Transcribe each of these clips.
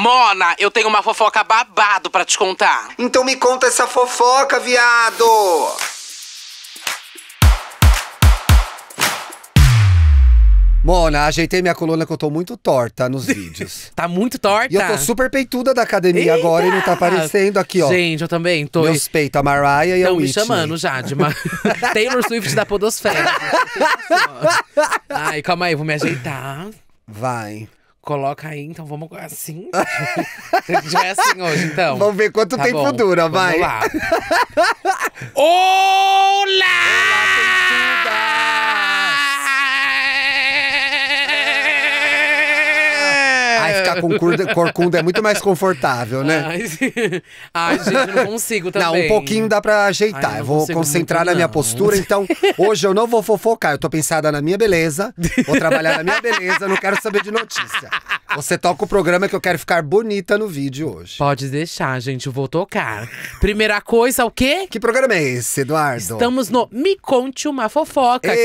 Mona, eu tenho uma fofoca babado para te contar. Então me conta essa fofoca, viado! Mona, ajeitei minha coluna que eu tô muito torta nos vídeos. tá muito torta? E eu tô super peituda da academia Eita! agora e não tá aparecendo aqui, ó. Gente, eu também tô. Meus peitos, a Mariah e Tão a Whitney. Estão me chamando já de uma Taylor Swift da podosfera. Ai, calma aí, vou me ajeitar. Vai. Coloca aí, então vamos assim. Já é assim hoje, então. Vamos ver quanto tá tempo bom, dura, vai. Vamos lá. Olá! Olá, ficar com curda, corcunda é muito mais confortável, né? Ai, Ai gente, não consigo também. Não, um pouquinho dá pra ajeitar. Ai, eu vou concentrar na minha postura, então hoje eu não vou fofocar. Eu tô pensada na minha beleza, vou trabalhar na minha beleza, não quero saber de notícia. Você toca o programa que eu quero ficar bonita no vídeo hoje. Pode deixar, gente, eu vou tocar. Primeira coisa, o quê? Que programa é esse, Eduardo? Estamos no Me Conte Uma Fofoca, Eita.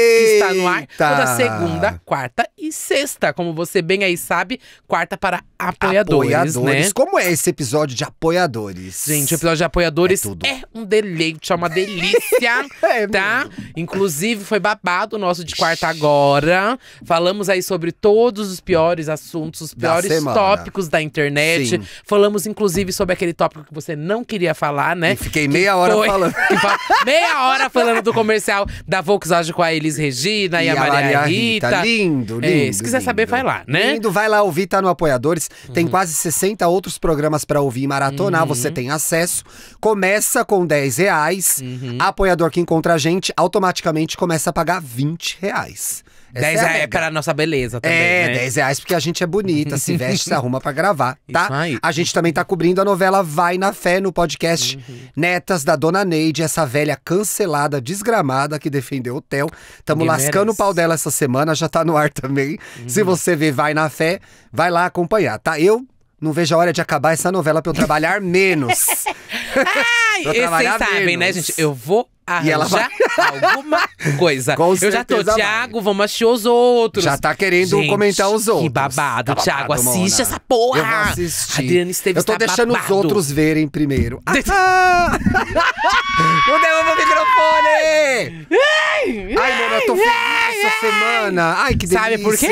que está no ar toda segunda, quarta e sexta. Como você bem aí sabe, quarta para para apoiadores. Apoiadores. Né? Como é esse episódio de apoiadores? Gente, o episódio de apoiadores é, é um deleite, é uma delícia, é, tá? Mesmo. Inclusive, foi babado o nosso de quarta agora. Falamos aí sobre todos os piores assuntos, os piores da tópicos da internet. Sim. Falamos, inclusive, sobre aquele tópico que você não queria falar, né? E fiquei meia hora foi... falando. meia hora falando do comercial da Volkswagen com a Elis Regina e, e a, Maria a Maria Rita. Rita. Lindo, lindo. É, se quiser lindo. saber, vai lá, né? Lindo, vai lá ouvir, tá no apoiador Libertadores. Uhum. Tem quase 60 outros programas para ouvir e maratonar, uhum. você tem acesso. Começa com 10 reais. Uhum. Apoiador que encontra a gente automaticamente começa a pagar 20 reais. 10 é reais é, é pra nossa beleza também. É, né? 10 reais porque a gente é bonita, se veste, se arruma pra gravar, tá? A gente também tá cobrindo a novela Vai na Fé no podcast uhum. Netas da Dona Neide, essa velha cancelada, desgramada que defendeu o Theo. Tamo lascando merece. o pau dela essa semana, já tá no ar também. Uhum. Se você vê Vai na Fé, vai lá acompanhar, tá? Eu não vejo a hora de acabar essa novela pra eu trabalhar menos. Ai, vocês sabem, né, menos. né, gente? Eu vou arranjar e ela vai... alguma coisa. Com eu já tô, Tiago, vamos assistir os outros. Já tá querendo Gente, comentar os outros. Que babado, tá Tiago, assiste essa porra. Eu vou assistir. Esteves Eu tô tá deixando babado. os outros verem primeiro. Ah! não deu o microfone! Ai, mano, eu tô feliz essa semana. Ai, que delícia. Sabe por quê?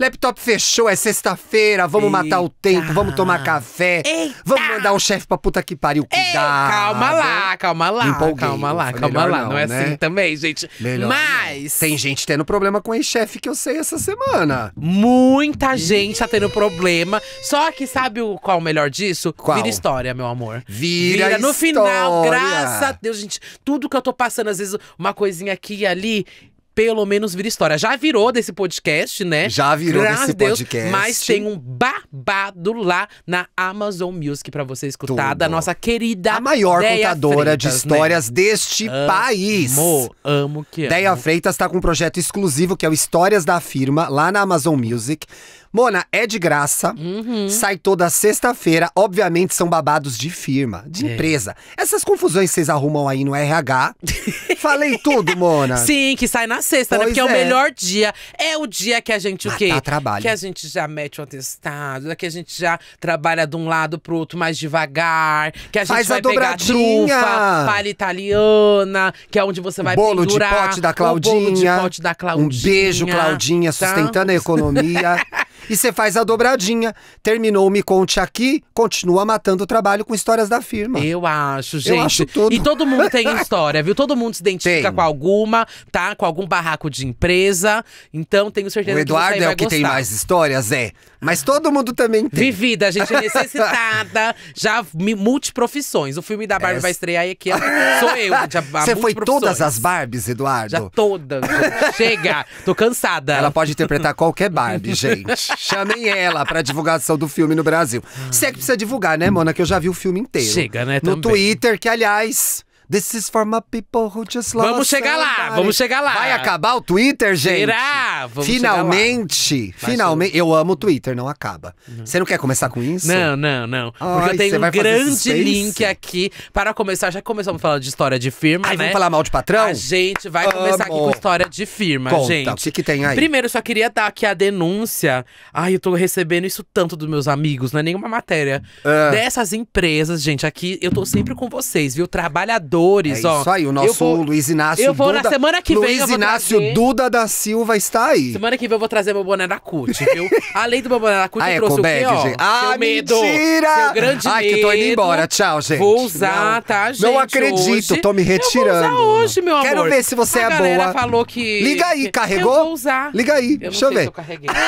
Laptop fechou, é sexta-feira, vamos Eita. matar o tempo, vamos tomar café. Eita. Vamos mandar o chefe pra puta que pariu cuidar. Calma lá, calma lá, calma lá, calma Calma lá, não, não é né? assim também, gente. Melhor Mas. Não. Tem gente tendo problema com ex-chefe que eu sei essa semana. Muita gente tá tendo problema. Só que sabe qual é o melhor disso? Qual? Vira história, meu amor. Vira, Vira. No final, graças a Deus, gente. Tudo que eu tô passando, às vezes, uma coisinha aqui e ali pelo menos vira história. Já virou desse podcast, né? Já virou Graças desse Deus, podcast. Mas tem um babado lá na Amazon Music para você escutar Tudo. da nossa querida A maior Deia contadora Freitas, de né? histórias né? deste amo, país. Amo que amo. Deia Freitas tá com um projeto exclusivo que é o Histórias da Firma lá na Amazon Music. Mona, é de graça. Uhum. Sai toda sexta-feira. Obviamente são babados de firma, de é. empresa. Essas confusões vocês arrumam aí no RH. Falei tudo, Mona. Sim, que sai na sexta, né? pois né? Porque é. é. o melhor dia. É o dia que a gente o quê? trabalho. Que a gente já mete o atestado, que a gente já trabalha de um lado pro outro mais devagar, que a gente Faz vai a dobradinha. pegar trufa, palha italiana, que é onde você vai bolo pendurar. De pote da Claudinha, o bolo de pote da Claudinha. Um beijo, Claudinha, tá? sustentando a economia. E você faz a dobradinha. Terminou o Me Conte Aqui, continua matando o trabalho com histórias da firma. Eu acho, gente. Eu acho tudo. E todo mundo tem história, viu? Todo mundo se identifica tem. com alguma, tá? Com algum barraco de empresa. Então, tenho certeza o que O Eduardo é o que tem mais histórias, é. Mas todo mundo também tem. Vivida, gente é necessitada. já multiprofissões. O filme da Barbie é. vai estrear e aqui. É- sou eu. Você foi todas as Barbies, Eduardo? Já todas. Chega, tô cansada. Ela pode interpretar qualquer Barbie, gente. Chamem ela pra divulgação do filme no Brasil. Você ah. é que precisa divulgar, né, Mona? Que eu já vi o filme inteiro. Chega, né? No também. Twitter, que aliás. This is for my people who just love Vamos chegar somebody. lá, vamos chegar lá. Vai acabar o Twitter, gente? Será? Vamos finalmente, finalmente. Eu amo o Twitter, não acaba. Uhum. Você não quer começar com isso? Não, não, não. Ai, Porque eu tenho um grande link aqui para começar. Já começamos falando de história de firma, Ai, né? vamos falar mal de patrão? A gente vai amo. começar aqui com história de firma, Conta, gente. o que, tem aí? Primeiro, só queria dar aqui a denúncia. Ai, eu tô recebendo isso tanto dos meus amigos, não é nenhuma matéria. Uh. Dessas empresas, gente, aqui eu tô sempre com vocês, viu? Trabalhador é ó. Isso aí, o nosso vou, Luiz Inácio Eu vou Duda, na semana que Luiz vem. Luiz Inácio trazer... Duda da Silva está aí. Semana que vem eu vou trazer meu boné da CUT, viu? Além do meu boné da CUT, ah, eu é trouxe bag, o quê, ó? Gente. Ah, seu medo. mentira! Seu grande Ai, que eu tô indo embora. Tchau, gente. Vou usar, não, tá, gente? Não acredito, tô me retirando. Eu vou usar hoje, meu amor. Quero ver se você a é boa. A galera falou que... Liga aí, carregou? Eu vou usar. Liga aí, eu deixa eu ver. eu carreguei.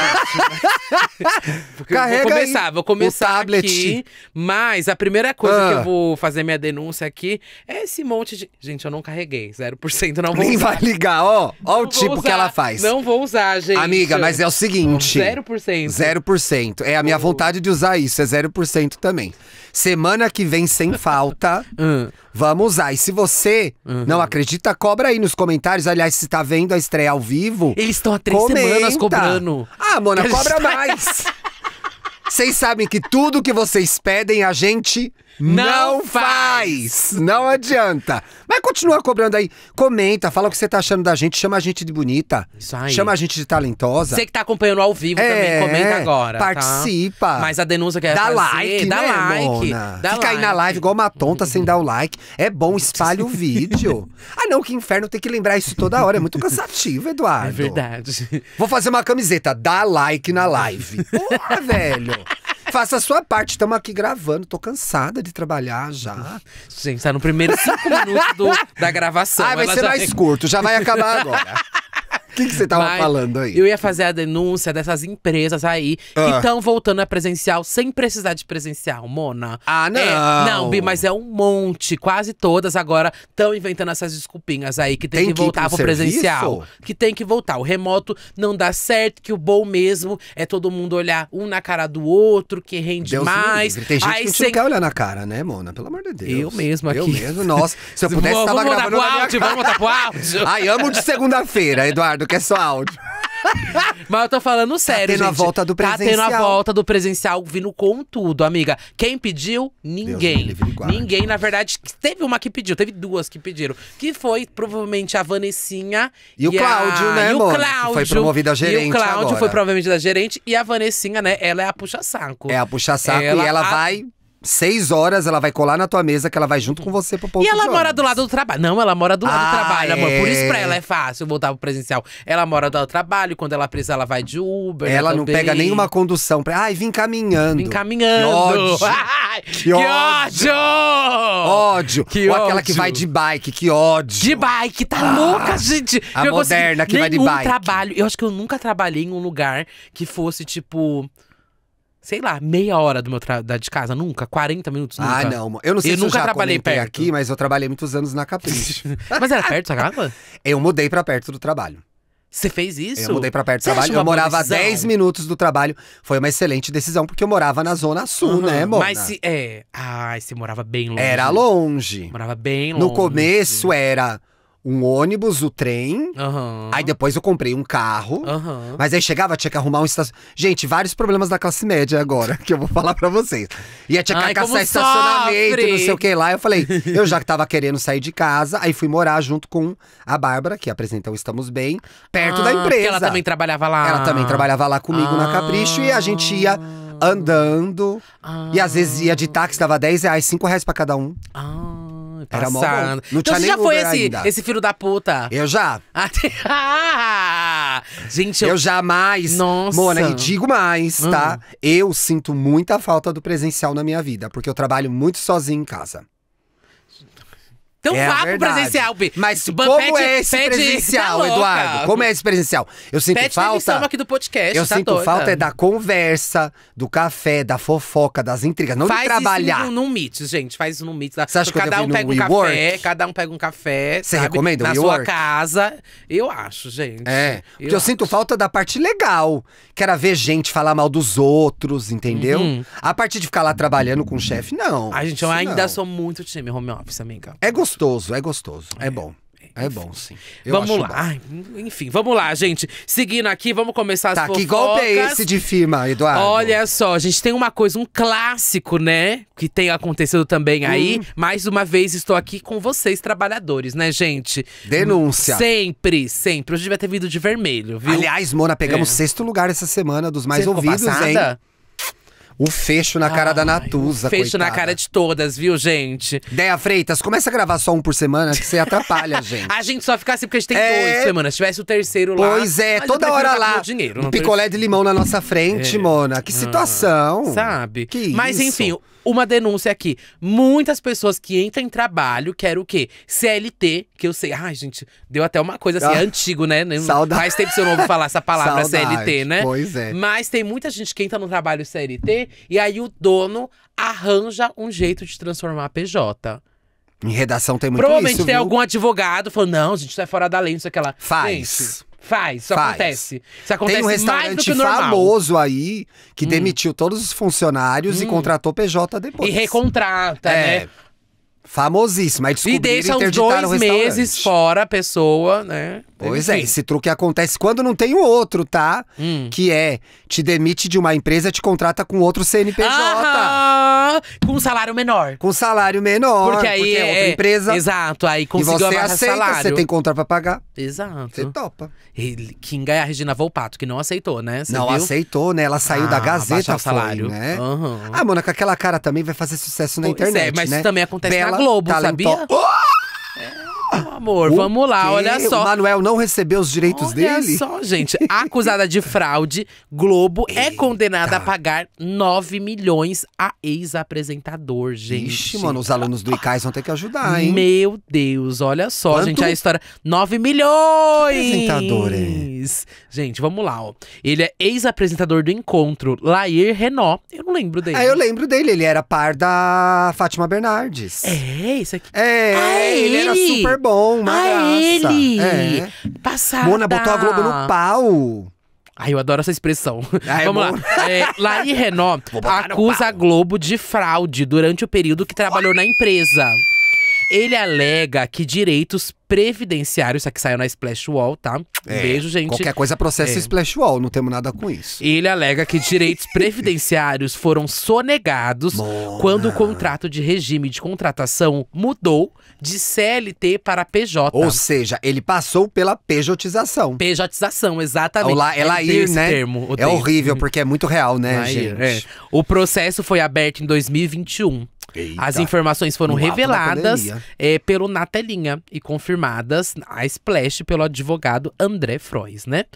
Carrega vou começar, vou começar o tablet. aqui. Mas a primeira coisa que eu ah. vou fazer minha denúncia aqui é esse monte de. Gente, eu não carreguei. 0% não vou Nem usar. vai ligar, ó. Ó não o tipo usar. que ela faz. Não vou usar, gente. Amiga, mas é o seguinte: 0%. 0%. É a minha vontade de usar isso, é 0% também. Semana que vem, sem falta, hum. vamos usar. E se você uhum. não acredita, cobra aí nos comentários. Aliás, se tá vendo a estreia ao vivo. Eles estão há três comenta. semanas cobrando. Ah, Mona, cobra mais. Vocês sabem que tudo que vocês pedem, a gente não faz! Não adianta. Mas continua cobrando aí. Comenta, fala o que você tá achando da gente. Chama a gente de bonita. Isso aí. Chama a gente de talentosa. Você que tá acompanhando ao vivo é, também, comenta agora. Tá? Participa. Tá? Mas a denúncia que é Dá fazer, like, dá né, like. Mona? Dá Fica like. aí na live igual uma tonta sem dar o like. É bom, espalha o vídeo. Ah, não, que inferno tem que lembrar isso toda hora. É muito cansativo, Eduardo. É verdade. Vou fazer uma camiseta. Dá like na live. Porra, velho. Faça a sua parte. Estamos aqui gravando. Tô cansada de trabalhar já. Gente, tá no primeiro cinco minutos do, da gravação. Ah, vai ser já... mais curto. Já vai acabar agora que, que você tava Mas falando aí? Eu ia fazer a denúncia dessas empresas aí ah. que estão voltando a presencial sem precisar de presencial, Mona. Ah, é, não. É, não, Bi, mas é um monte. Quase todas agora estão inventando essas desculpinhas aí que tem, tem que, que voltar pro serviço? presencial. Que tem que voltar. O remoto não dá certo, que o bom mesmo é todo mundo olhar um na cara do outro, que rende Deus mais. Tem gente aí que sem... não quer olhar na cara, né, Mona? Pelo amor de Deus. Eu mesmo aqui. Eu mesmo, nossa. Se eu pudesse, Vou, tava vamos gravando. Pro áudio, vamos voltar pro áudio. Ai, amo de segunda-feira, Eduardo que é só áudio. Mas eu tô falando tá sério, gente. Tá tendo gente. a volta do presencial. Tá tendo a volta do presencial, vindo com tudo, amiga. Quem pediu? Ninguém. Ninguém, na verdade, teve uma que pediu, teve duas que pediram. Que foi, provavelmente, a Vanessinha. E, e o Cláudio, a... né, e o Cláudio. Foi promovida a gerente E o Cláudio agora. foi provavelmente da gerente. E a Vanessinha, né, ela é a puxa-saco. É a puxa-saco e ela a... vai Seis horas ela vai colar na tua mesa que ela vai junto com você pro ponto E ela mora do lado do trabalho. Não, ela mora do lado ah, do trabalho, é. amor. Por isso é. pra ela é fácil voltar pro presencial. Ela mora do lado do trabalho, quando ela precisa, ela vai de Uber. Né, ela não pega nenhuma condução. Pra... Ai, vim caminhando. Vim caminhando. Que ódio. Ai, que, ódio. ódio. Que Ou ódio. aquela que vai de bike, que ódio. De bike, tá ah, louca, gente. A eu moderna que vai de bike. trabalho. Eu acho que eu nunca trabalhei em um lugar que fosse, tipo sei lá, meia hora do meu da de casa, nunca? 40 minutos? Ah, nunca. Ah, não. Eu não sei eu se nunca eu já trabalhei perto. aqui, mas eu trabalhei muitos anos na Capricho. mas era perto essa casa? Eu mudei para perto do trabalho. Você fez isso? Eu mudei pra perto do trabalho. Eu morava a 10 minutos do trabalho. Foi uma excelente decisão, porque eu morava na Zona Sul, uhum, né, amor? Mas se. É. Ai, você morava bem longe. Era longe. Morava bem longe. No começo era um ônibus, o trem. Uhum. Aí depois eu comprei um carro. Uhum. Mas aí chegava, tinha que arrumar um estacionamento. Gente, vários problemas da classe média agora, que eu vou falar pra vocês. Ia tinha que Ai, caçar estacionamento, sofre. não sei o que lá. Eu falei, eu já tava querendo sair de casa, aí fui morar junto com a Bárbara, que apresenta o Estamos Bem, perto ah, da empresa. Ela também trabalhava lá. Ela também trabalhava lá comigo ah. na Capricho e a gente ia andando. Ah. E às vezes ia de táxi, dava 10 reais, 5 reais pra cada um. Ah. Era é passando. Não então você já foi esse, esse filho da puta? Eu já. Ah, ah! Gente, eu... Eu jamais. Nossa. Mona, e digo mais, tá? Ah. Eu sinto muita falta do presencial na minha vida, porque eu trabalho muito sozinho em casa. Então é vá pro presencial, B. Mas como é esse pede, presencial, tá Eduardo? Como é esse presencial? Eu sinto pede falta. aqui do podcast, eu tá sinto doida. falta é da conversa, do café, da fofoca, das intrigas, não faz de trabalhar. Faz isso num Meet, gente, faz isso num Meet. Tá? Você acha que cada um pega um WeWork? café, cada um pega um café, Você recomenda o Na WeWork? sua casa, eu acho, gente. É. Porque eu, eu sinto falta da parte legal, que era ver gente falar mal dos outros, entendeu? Uhum. A partir de ficar lá trabalhando com o chefe, não. A gente, eu ainda não. sou muito time home office, amiga. É gostoso gostoso, é gostoso, é, é bom. É bom, sim. Eu vamos lá. enfim, vamos lá, gente. Seguindo aqui, vamos começar as tá, fofocas. que golpe é esse de firma, Eduardo? Olha só, a gente tem uma coisa, um clássico, né? Que tem acontecido também hum. aí. Mais uma vez, estou aqui com vocês, trabalhadores, né, gente? Denúncia. Sempre, sempre. Hoje devia ter vindo de vermelho, viu? Aliás, Mona, pegamos é. sexto lugar essa semana dos mais Você ouvidos, hein? O fecho na cara Ai, da Natuza, Fecho coitada. na cara de todas, viu, gente? Deia Freitas, começa a gravar só um por semana que você atrapalha a gente. a gente só fica assim porque a gente tem é... dois semanas. Se tivesse o terceiro lá. Pois é, toda tá hora lá. Dinheiro, um picolé de limão na nossa frente, é. Mona. Que ah, situação. Ah, sabe? Que isso. Mas enfim, uma denúncia aqui. Muitas pessoas que entram em trabalho querem o quê? CLT, que eu sei. Ai, gente, deu até uma coisa assim, é ah, é antigo, né? Saudade. Faz tempo que eu não ouvi falar essa palavra saudade, CLT, né? Pois é. Mas tem muita gente que entra no trabalho CLT e aí o dono arranja um jeito de transformar a PJ. Em redação tem muito Provavelmente isso, tem viu? algum advogado falando, não, gente, isso é fora da lei, isso que aquela. Faz. Gente, Faz, isso Faz. acontece. Isso acontece Tem um restaurante famoso aí que hum. demitiu todos os funcionários hum. e contratou PJ depois. E recontrata, é. né? famosíssimo E e deixa uns dois meses fora a pessoa, né? Pois é, esse truque acontece quando não tem o outro, tá? Hum. Que é, te demite de uma empresa, te contrata com outro CNPJ. Ah, com salário menor. Com salário menor, porque, aí porque é outra é, empresa. Exato, aí conseguiu e você aceita, salário. você tem contrato pra pagar. Exato. Você topa. E ganha é a Regina Volpato, que não aceitou, né? Você não viu? aceitou, né? Ela saiu ah, da Gazeta, o salário. Foi, né? Uhum. Ah, mano, com aquela cara também vai fazer sucesso na pois é, internet, é, mas né? isso também acontece Bela, na Globo, talento... sabia? Oh! Amor, o vamos lá, quê? olha só. O Manuel não recebeu os direitos olha dele? Olha só, gente. Acusada de fraude, Globo é condenada a pagar 9 milhões a ex-apresentador, gente. Ixi, mano, os alunos do ICAIS vão ter que ajudar, hein? Meu Deus, olha só, Quanto? gente, a história. 9 milhões! Apresentador, hein? Gente, vamos lá, ó. Ele é ex-apresentador do Encontro, Lair Renault. Eu não lembro dele. Ah, eu lembro dele. Ele era par da Fátima Bernardes. É, isso aqui. É, ah, ele, ele era super super bom, uma Ah, graça. ele! É. Passada. Mona botou a Globo no pau. Ai, eu adoro essa expressão. Ah, é Vamos bom. lá. É, Lari Renault acusa a Globo de fraude durante o período que trabalhou na empresa. Ele alega que direitos previdenciário, isso aqui saiu na Splash Wall, tá? é, beijo, gente. Qualquer coisa processa é. Splash Wall, não temos nada com isso. Ele alega que direitos previdenciários foram sonegados Mona. quando o contrato de regime de contratação mudou de CLT para PJ. Ou seja, ele passou pela pejotização. Pejotização, exatamente. Olá, é ela ir, né? Termo, é horrível, porque é muito real, né, gente? É. O processo foi aberto em 2021. Eita. As informações foram no reveladas é, pelo Natelinha e confirmadas confirmadas a Splash pelo advogado André Frois, né?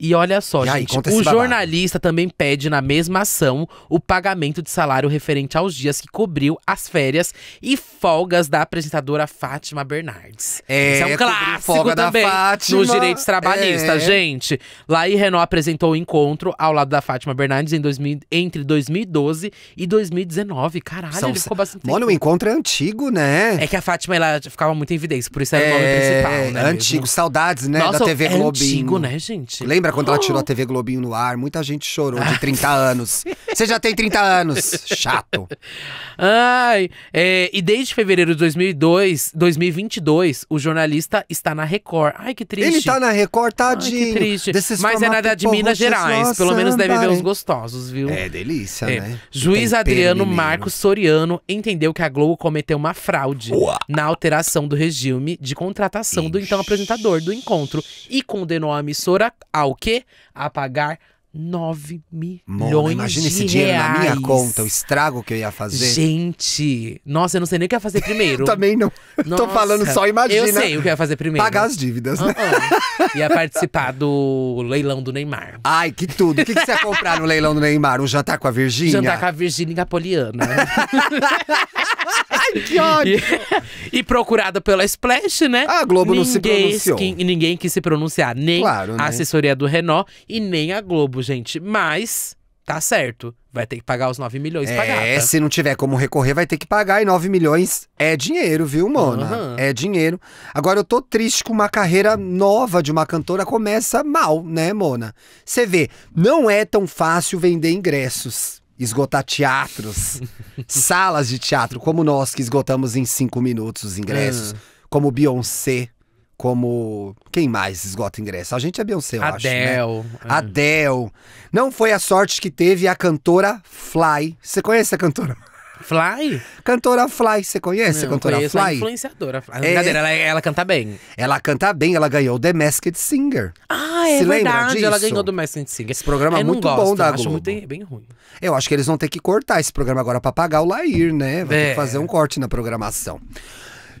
E olha só, e gente, aí, o jornalista também pede na mesma ação o pagamento de salário referente aos dias que cobriu as férias e folgas da apresentadora Fátima Bernardes. É, Isso é um clássico também nos direitos trabalhistas, é. gente. Laí Renault apresentou o encontro ao lado da Fátima Bernardes em 2000, entre 2012 e 2019. Caralho, São, ele ficou bastante Mano, olha o encontro é antigo, né? É que a Fátima, ela ficava muito em evidência, por isso era é, o nome é, principal, né? Antigo, mesmo. saudades, né, Nossa, da TV é Globinho. antigo, né, gente? Lembra? lembra quando ela tirou a TV Globinho no ar? Muita gente chorou de 30 ah, anos. Você já tem 30 anos. Chato. Ai, é, e desde fevereiro de 2002, 2022, o jornalista está na Record. Ai, que triste. Ele tá na Record, tadinho. Ai, que triste. Desses Mas é nada de Minas Gerais. Pelo menos deve ver uns gostosos, viu? É, delícia, é. né? Juiz Adriano Marcos Soriano entendeu que a Globo cometeu uma fraude Uá. na alteração do regime de contratação Ixi. do então apresentador do encontro e condenou a emissora ao quê? A pagar 9 milhões Mona, imagina de esse dinheiro reais. na minha conta, o estrago que eu ia fazer. Gente, nossa, eu não sei nem o que ia fazer primeiro. eu também não. Nossa, Tô falando só imagina. Eu sei o que ia fazer primeiro. Pagar as dívidas, né? Uh -uh. Ia participar do leilão do Neymar. Ai, que tudo. O que, que você ia comprar no leilão do Neymar? Um jantar com a Virgínia? Jantar com a Virgínia Napoliana. Ai, que ódio! E, e procurada pela Splash, né? A Globo ninguém não se pronunciou. E ninguém quis se pronunciar, nem claro, né? a assessoria do Renault e nem a Globo, gente. Mas tá certo. Vai ter que pagar os 9 milhões é, se não tiver como recorrer, vai ter que pagar. E 9 milhões é dinheiro, viu, Mona? Uhum. É dinheiro. Agora, eu tô triste com uma carreira nova de uma cantora começa mal, né, Mona? Você vê, não é tão fácil vender ingressos esgotar teatros, salas de teatro, como nós que esgotamos em cinco minutos os ingressos, ah. como Beyoncé, como. Quem mais esgota ingresso? A gente é Beyoncé, eu Adele. acho. Né? É. Adele. Não foi a sorte que teve a cantora Fly. Você conhece a cantora? Fly? Cantora Fly, você conhece não, a cantora Fly? A influenciadora Fly. É. Brincadeira, Ela, é- ela canta bem. Ela canta bem, ela ganhou o The Masked Singer. Ah, é Se verdade. Disso? Ela ganhou o The Masked Singer. Esse programa é muito gosto, bom da acho Globo. Muito, bem ruim. Eu acho que eles vão ter que cortar esse programa agora pra pagar o Lair, né? Vai é. ter que é. fazer um corte na programação.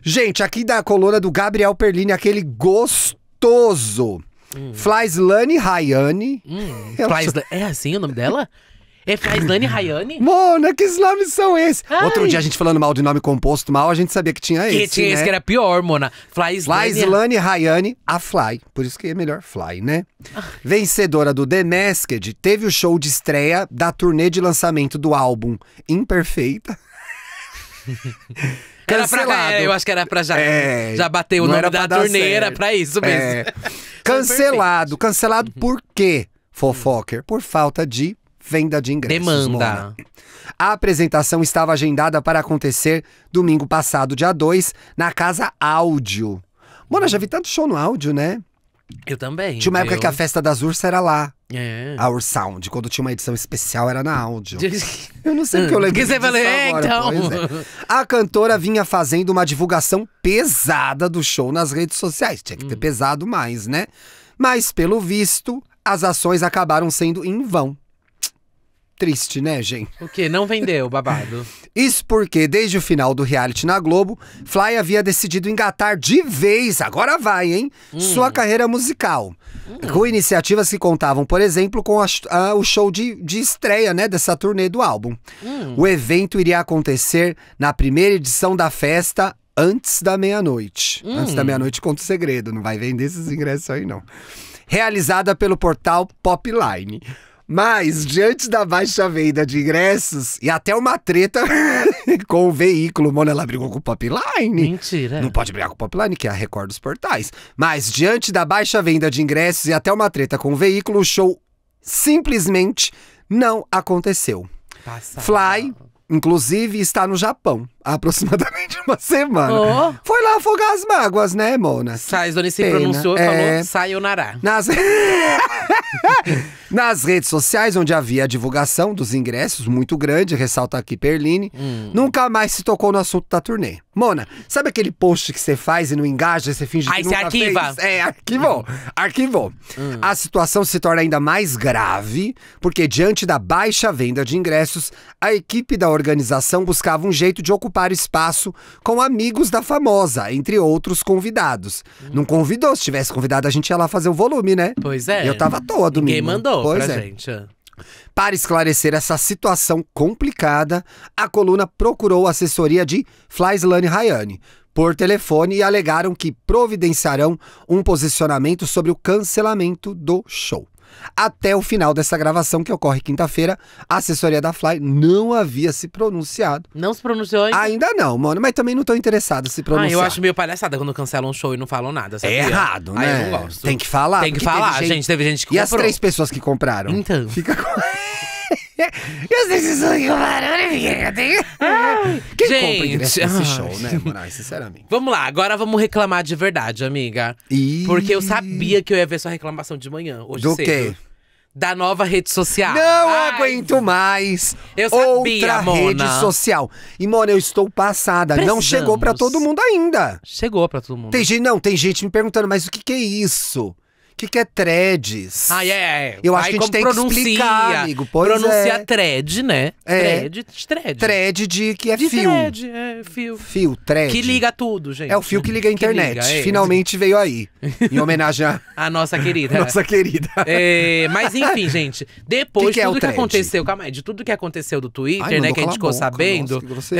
Gente, aqui da coluna do Gabriel Perlini, aquele gostoso. Hum. Slane Rayane. Hum. Ela... É assim o nome dela? Efraislane é, e Rayane? Mona, que nomes são esses? Ai. Outro dia a gente falando mal de nome composto mal, a gente sabia que tinha esse. Que tinha né? esse que era pior, Mona. Flaislane. Flaislane Rayane, a Fly. Por isso que é melhor Fly, né? Ah. Vencedora do The Masked, teve o show de estreia da turnê de lançamento do álbum Imperfeita. Era pra, é, eu acho que era pra já, é, já bater o nome da torneira certo. pra isso mesmo. É. cancelado. Cancelado por quê, fofoker? Por falta de venda de ingressos. Demanda. Mona. Né? A apresentação estava agendada para acontecer domingo passado, dia 2, na Casa Áudio. Mona, já vi tanto show no áudio, né? Eu também. Tinha uma época eu... que a festa das ursas era lá. É. A Ursound. Quando tinha uma edição especial, era na áudio. eu não sei o que eu lembro. Que você falou, é, então. É. A cantora vinha fazendo uma divulgação pesada do show nas redes sociais. Tinha que ter hum. pesado mais, né? Mas, pelo visto, as ações acabaram sendo em vão. Triste, né, gente? O que? Não vendeu, babado. Isso porque, desde o final do reality na Globo, Fly havia decidido engatar de vez, agora vai, hein? Hum. Sua carreira musical. Hum. Com iniciativas que contavam, por exemplo, com a, a, o show de, de estreia, né, dessa turnê do álbum. Hum. O evento iria acontecer na primeira edição da festa antes da meia-noite. Hum. Antes da meia-noite, conta o segredo, não vai vender esses ingressos aí, não realizada pelo portal Popline. Mas, diante da baixa venda de ingressos e até uma treta com o veículo, mano, ela brigou com o Popline. Mentira. Não pode brigar com o Popline, que é a Record dos Portais. Mas, diante da baixa venda de ingressos e até uma treta com o veículo, o show simplesmente não aconteceu. Fly, inclusive, está no Japão aproximadamente uma semana. Oh. Foi lá afogar as mágoas, né, Mona? Saizone se pronunciou e é... falou sayonara. Nas... Nas redes sociais, onde havia a divulgação dos ingressos, muito grande, ressalta aqui Perline, hum. nunca mais se tocou no assunto da turnê. Mona, sabe aquele post que você faz e não engaja, você finge Aí que nunca arquiva. É, arquivou, arquivou. Hum. A situação se torna ainda mais grave, porque diante da baixa venda de ingressos, a equipe da organização buscava um jeito de ocupar ocupar espaço com amigos da famosa, entre outros convidados. Hum. Não convidou, se tivesse convidado a gente ia lá fazer o volume, né? Pois é. eu tava à toa domingo. Ninguém mandou pois pra é. gente. Ah. Para esclarecer essa situação complicada, a coluna procurou a assessoria de Flaislane Rayane por telefone e alegaram que providenciarão um posicionamento sobre o cancelamento do show. Até o final dessa gravação, que ocorre quinta-feira, a assessoria da Fly não havia se pronunciado. Não se pronunciou ainda? Ainda não, mano, mas também não tô interessado em se pronunciar. Ah, eu acho meio palhaçada quando cancelam um show e não falam nada. É sabia? É errado, né? Aí eu né? não gosto. Tem que falar. Tem que falar, teve gente, gente, Teve gente que E as três pessoas que compraram? Então. Fica com. Eu sei se sou de camarão, Quem gente, compra ingresso esse show, né, Moraes? Sinceramente. Vamos lá, agora vamos reclamar de verdade, amiga. E... Porque eu sabia que eu ia ver sua reclamação de manhã, hoje Do cedo. quê? Da nova rede social. Não Ai. aguento mais. Eu sabia, Outra Mona. rede social. E, Mona, eu estou passada. Precisamos. Não chegou para todo mundo ainda. Chegou para todo mundo. Tem gente, não, tem gente me perguntando, mas o que, que é isso? que, que é threads? Ah, é, é. é. Eu acho Aí, que a gente tem que explicar, amigo. Pois pronunciar é. thread, né? É. Thread, thread. Thread de que é de fio. Thread, é fio. Fio, thread. Que liga tudo, gente. É o fio que liga a internet. Liga, é. Finalmente veio aí. Em homenagem à a... nossa querida. É. nossa querida. É, mas enfim, gente. Depois de é tudo que thread? aconteceu, calma aí, de tudo que aconteceu do Twitter, Ai, né? Que a gente ficou sabendo. Nossa,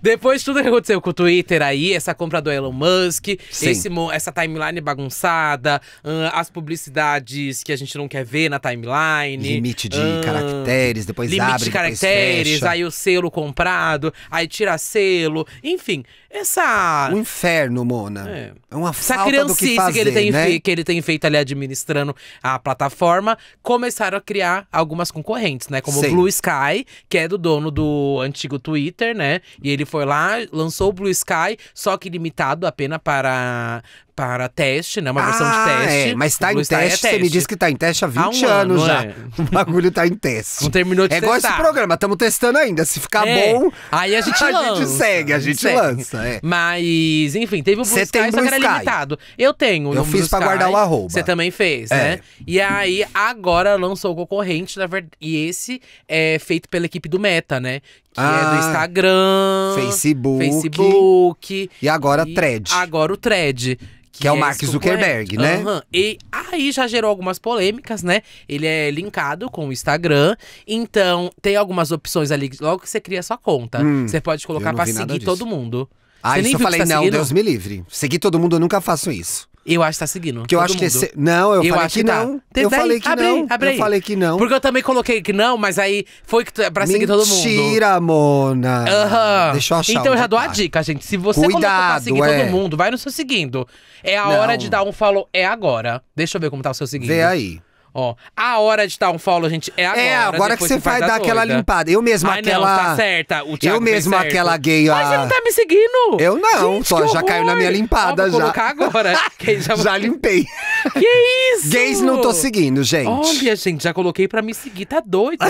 depois de tudo que aconteceu com o Twitter aí, essa compra do Elon Musk, esse, essa timeline timeline bagunçada, uh, as publicidades que a gente não quer ver na timeline. Limite de uh, caracteres, depois limite abre, Limite de caracteres, aí o selo comprado, aí tira selo. Enfim, essa. Um inferno, Mona. É, é uma Essa criancice fazer, que, ele tem né? que ele tem feito ali administrando a plataforma. Começaram a criar algumas concorrentes, né? Como o Blue Sky, que é do dono do antigo Twitter, né? E ele foi lá, lançou o Blue Sky, só que limitado apenas para para teste, né? Uma ah, versão de ah, é, teste. É, mas tá em teste, é teste, Você me disse que tá em teste há 20 há um anos ano, já. É. O bagulho tá em teste. Não terminou de é testar. É igual esse programa, estamos testando ainda. Se ficar é. bom, aí a gente, a lança. gente segue, a gente, a gente lança. É. Mas, enfim, teve o Blue Sky, tem só que era Sky. limitado. Eu tenho. Eu fiz pra guardar o arroba. Você também fez, né? é. né? E aí, agora lançou o concorrente, na verdade. E esse é feito pela equipe do Meta, né? Que ah, é do ah. Instagram, Facebook, Facebook. E agora e Thread. Agora o Thread. Que, que, é o é Mark Zuckerberg, né? Uhum. E aí já gerou algumas polêmicas, né? Ele é linkado com o Instagram, então tem algumas opções ali. Logo que você cria sua conta, hum, você pode colocar para seguir todo mundo. Ah, isso eu falei, tá não, seguindo? Deus me livre. Seguir todo mundo, eu nunca faço isso. Eu acho que tá seguindo. Porque eu acho mundo. que esse... Não, eu, eu falei que, que tá. não. Tem eu falei que abre não. abre eu aí. falei que não. Porque eu também coloquei que não, mas aí foi que pra seguir Mentira, todo mundo. Mentira, Mona. Aham. Uhum. Deixa eu achar. Então eu já dou a tá. dica, gente. Se você Cuidado, colocou pra seguir é. todo mundo, vai no seu seguindo. É a não. hora de dar um follow, é agora. Deixa eu ver como tá o seu seguindo. Vê aí. Ó, a hora de estar um gente, é agora. É, agora que você vai dar aquela limpada. Eu mesmo Ai, aquela. Não, tá certa. O eu mesmo certo. aquela gay. ó Mas você não tá me seguindo? Eu não, gente, só já caiu na minha limpada Ó, vou já. colocar agora. já... já limpei. Que isso? Gays não tô seguindo, gente. Olha, gente, já coloquei pra me seguir, tá doido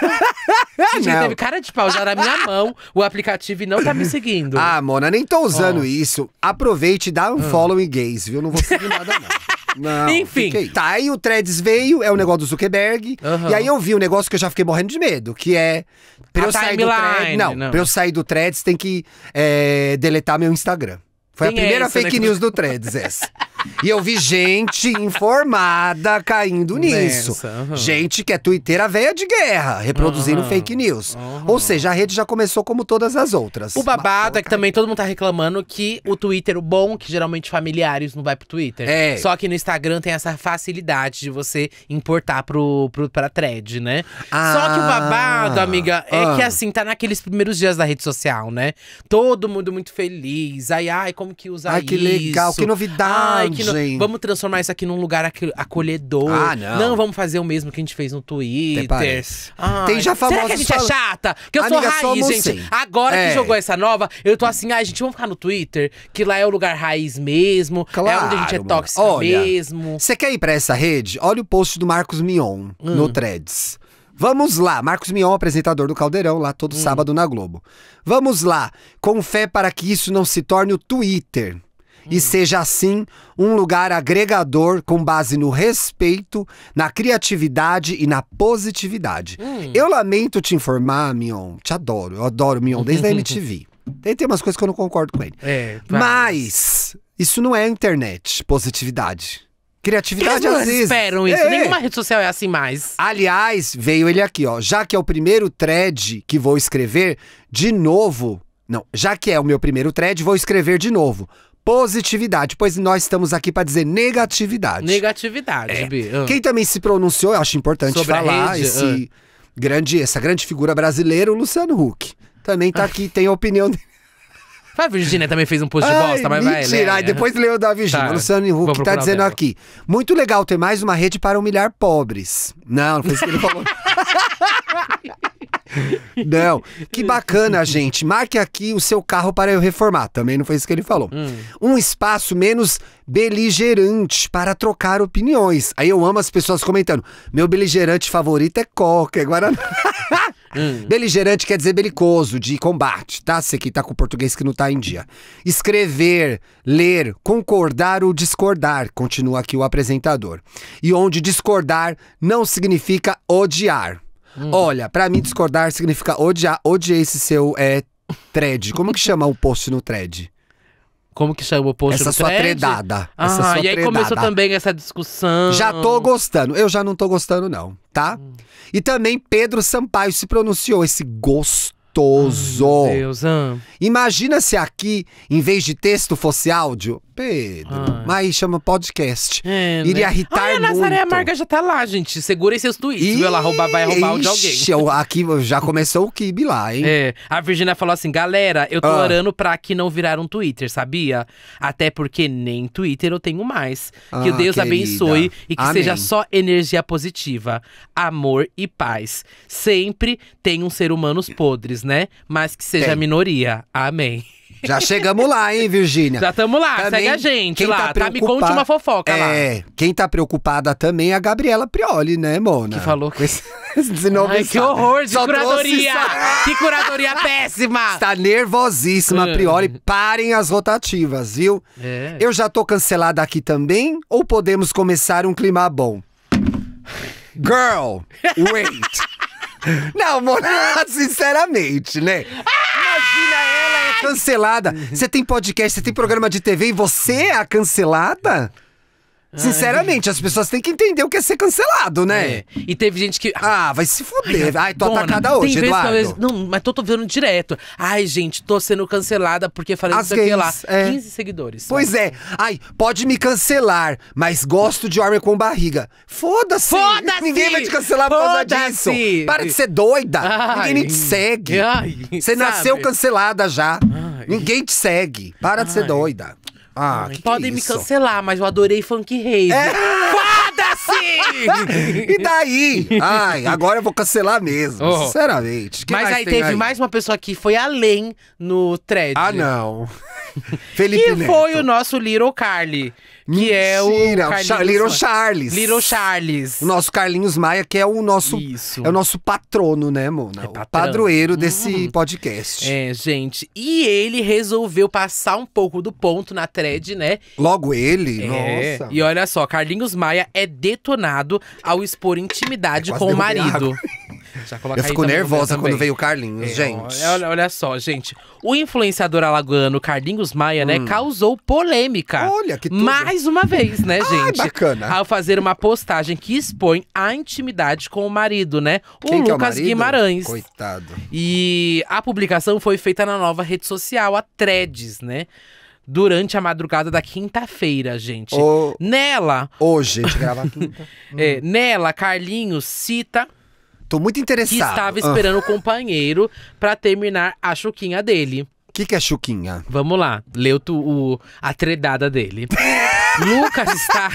gente, teve cara de pau já na minha mão o aplicativo e não tá me seguindo. Ah, Mona, nem tô usando isso. Aproveite e dá um hum. follow em gays, viu? Não vou seguir nada, não. Não, Enfim. Fiquei. Tá, aí o Threads veio, é o negócio do Zuckerberg. Uhum. E aí eu vi um negócio que eu já fiquei morrendo de medo, que é. Pra a eu ah, tá, sair do thread, não, não, pra eu sair do Threads, tem que é, deletar meu Instagram. Foi a é primeira é fake né? news do Threads, essa. E eu vi gente informada caindo nisso. Nessa, uhum. Gente que é a velha de guerra, reproduzindo uhum. fake news. Uhum. Ou seja, a rede já começou como todas as outras. O babado é que também todo mundo tá reclamando que o Twitter, o bom, que geralmente familiares não vai pro Twitter. É. Só que no Instagram tem essa facilidade de você importar pro, pro, pra thread, né? Ah. Só que o ah. babado, amiga, é ah. que assim, tá naqueles primeiros dias da rede social, né? Todo mundo muito feliz. Ai, ai, como temos que usar Ai, que isso. legal, que novidade. Ai, no... Vamos transformar isso aqui num lugar acolhedor. Ah, não. Não, vamos fazer o mesmo que a gente fez no Twitter. Ai, tem já famosos Será que a gente é chata? Que eu Amiga, sou raiz, gente. Sim. Agora é. que jogou essa nova, eu tô assim, ai, gente, vamos ficar no Twitter, que lá é o lugar raiz mesmo. Claro, é onde a gente é tóxico mesmo. Você quer ir pra essa rede? Olha o post do Marcos Mion hum. no Threads. Vamos lá, Marcos Mion, apresentador do Caldeirão, lá todo hum. sábado na Globo. Vamos lá, com fé para que isso não se torne o Twitter. E uhum. seja assim um lugar agregador com base no respeito, na criatividade e na positividade. Hum. Eu lamento te informar, Mion, te adoro, eu adoro Mion desde a MTV. Tem, tem umas coisas que eu não concordo com ele. É, mas... mas isso não é internet, positividade. Criatividade às vezes. esperam isso. É. Nenhuma rede social é assim mais. Aliás, veio ele aqui, ó. Já que é o primeiro thread que vou escrever, de novo. Não, já que é o meu primeiro thread, vou escrever de novo. Positividade, pois nós estamos aqui para dizer negatividade. Negatividade, é. Bi. Uh. Quem também se pronunciou, eu acho importante Sobre falar, rede, esse uh. grande, essa grande figura brasileira, o Luciano Huck. Também tá ah. aqui, tem a opinião dele. A Virgínia também fez um post de bosta, mas vai. Mentira, né? aí depois leu da Virgínia. Tá. Luciano Huck tá dizendo aqui. Muito legal ter mais uma rede para humilhar pobres. Não, não foi isso que ele falou. Não, que bacana, gente. Marque aqui o seu carro para eu reformar. Também não foi isso que ele falou. Hum. Um espaço menos beligerante para trocar opiniões. Aí eu amo as pessoas comentando. Meu beligerante favorito é Coca, é Guaraná. Hum. Beligerante quer dizer belicoso, de combate, tá? Você que tá com o português que não tá em dia. Escrever, ler, concordar ou discordar, continua aqui o apresentador. E onde discordar não significa odiar. Hum. Olha, para mim discordar significa odiar. Odiei esse seu é, thread. Como que chama o post no thread? Como que chama o post Essa sua tredada. Ah, essa sua e aí começou também essa discussão. Já tô gostando. Eu já não tô gostando, não, tá? Hum. E também Pedro Sampaio se pronunciou, esse gosto gostoso. Ai, Deus, ah. Imagina se aqui, em vez de texto, fosse áudio. Pedro, Ai. Ah. mas chama podcast. É, né? Iria né? irritar Ai, a Nazaré muito. Amarga já tá lá, gente. Segurem seus tweets, e viu? Ela vai roubar o de alguém. Eu, aqui já começou o kibe lá, hein? É, a Virginia falou assim, galera, eu tô ah. orando pra que não virar um Twitter, sabia? Até porque nem Twitter eu tenho mais. Que ah, Deus querida. abençoe e que Amém. seja só energia positiva, amor e paz. Sempre tem um ser humanos podres mulheres, né? Mas que seja a minoria. Amém. Já chegamos lá, hein, Virgínia? Já estamos lá, também, segue a gente lá, tá, tá? Me conte uma fofoca é, lá. quem tá preocupada também é a Gabriela Prioli, né, Mona? Que falou que... Esse... Ai, que horror de Só curadoria! Que curadoria péssima! Está nervosíssima, a hum. Prioli. Parem as rotativas, viu? É. Eu já tô cancelada aqui também? Ou podemos começar um clima bom? Girl, wait! Não, Monardo, sinceramente, né? Imagina ela é cancelada. Você tem podcast, você tem programa de TV e você é a cancelada? Ah, Sinceramente, Ai. as pessoas têm que entender o que é ser cancelado, né? É. E teve gente que. Ah, vai se fuder. Ai, tô dona, atacada hoje, tem Eduardo. Não, mas tô, tô vendo direto. Ai, gente, tô sendo cancelada porque falei isso aqui lá. É. 15 seguidores. Pois é. Ai, pode me cancelar, mas gosto de homem com barriga. Foda-se! Foda-se! Ninguém vai te cancelar por causa disso. Para de ser doida. Ai. Ninguém nem te segue. Ai. Você sabe? nasceu cancelada já. Ninguém te segue. Para de ser doida. Ah, ah, que Podem que me cancelar, mas eu adorei funk Ray É. Foda-se! e daí? Ai, agora eu vou cancelar mesmo, oh. sinceramente. Que mas aí teve aí? mais uma pessoa que foi além no thread. Ah, não. Felipe que Neto. foi o nosso Little Carly. Que é o é Carlinhos Little Charles. Little Charles. O nosso Carlinhos Maia, que é o nosso Isso. é o nosso patrono, né, Mona? É o padroeiro desse uhum. podcast. É, gente. E ele resolveu passar um pouco do ponto na thread, né? Logo ele? É. Nossa. E olha só, Carlinhos Maia é detonado ao expor intimidade é com o marido. Já coloca Eu fico nervosa quando veio o Carlinhos, é, gente. Olha, olha só, gente. O influenciador alagoano Carlinhos Maia, né, hum. né, causou polêmica. Olha, que tudo. Mais uma vez, né, ah, é gente? Ai, bacana. Ao fazer uma postagem que expõe a intimidade com o marido, né? Quem é o Lucas é o Guimarães. Coitado. E a publicação foi feita na nova rede social, a Threads, né? durante a madrugada da quinta-feira, gente. O... Nela. Hoje, a gente grava quinta. é, hum. nela, Carlinhos cita Tô muito interessado. Que estava ah. esperando o companheiro para terminar a chuquinha dele. O que, que é chuquinha? Vamos lá, leu tu, o, a tredada dele. Lucas está.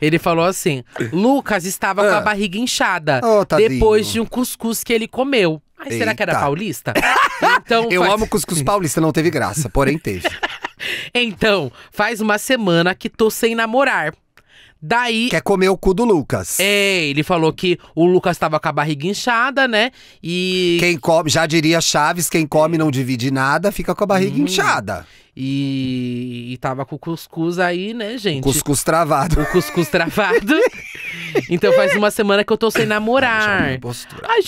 Ele falou assim: Lucas estava ah. com a ah. barriga inchada oh, depois de um cuscuz que ele comeu. será que era paulista? então, Eu faz... amo cuscuz paulista, não teve graça, porém teve. então, faz uma semana que tô sem namorar. Daí. Quer comer o cu do Lucas. É, ele falou que o Lucas tava com a barriga inchada, né? E. Quem come, já diria Chaves, quem come não divide nada, fica com a barriga hum. inchada. E, e tava com o cuscuz aí, né, gente? Cuscuz travado. O cuscuz travado. então faz uma semana que eu tô sem namorar. Ai,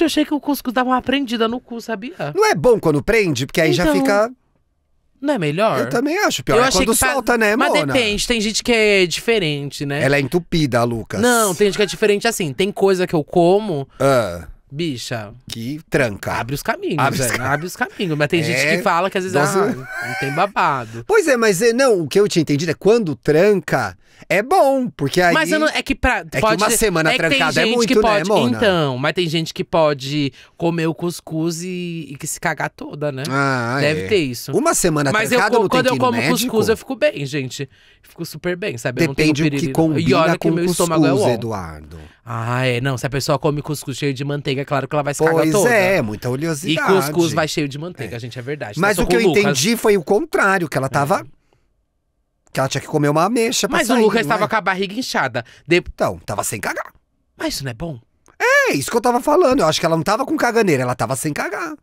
eu achei que o cuscuz dava uma prendida no cu, sabia? Não é bom quando prende, porque aí então... já fica não é melhor? Eu também acho. Pior eu é quando solta, né, Mas depende, tem gente que é diferente, né? Ela é entupida, Lucas. Não, tem gente que é diferente assim. Tem coisa que eu como. Ah. Bicha. Que tranca. Abre os caminhos, abre, os, abre os caminhos. Mas tem é... gente que fala que às vezes Nossa... ah, não tem babado. Pois é, mas é, não, o que eu tinha entendido é quando tranca é bom, porque aí. Mas não, é que pra. É pode, que uma semana é trancada é muito, que né, pode, né, Mona? Então, mas tem gente que pode comer o cuscuz e, e que se cagar toda, né? Ah, Deve é. ter isso. Uma semana mas trancada eu, não quando tem eu como médico? cuscuz, eu fico bem, gente. Fico super bem, sabe? Depende do que combina e olha com que meu cuscuz, estômago é o Eduardo. Ah, é. Não, se a pessoa come cuscuz cheio de manteiga, é claro que ela vai se pois cagar toda. é, muita oleosidade. E cuscuz vai cheio de manteiga, é. gente, é verdade. Mas o que eu entendi foi o contrário, que ela tava é que ela tinha que comer uma ameixa pra Mas sair, o Lucas estava é? com a barriga inchada. De- Então, tava sem cagar. Mas isso não é bom? É isso que eu tava falando. Eu acho que ela não tava com caganeira, ela tava sem cagar.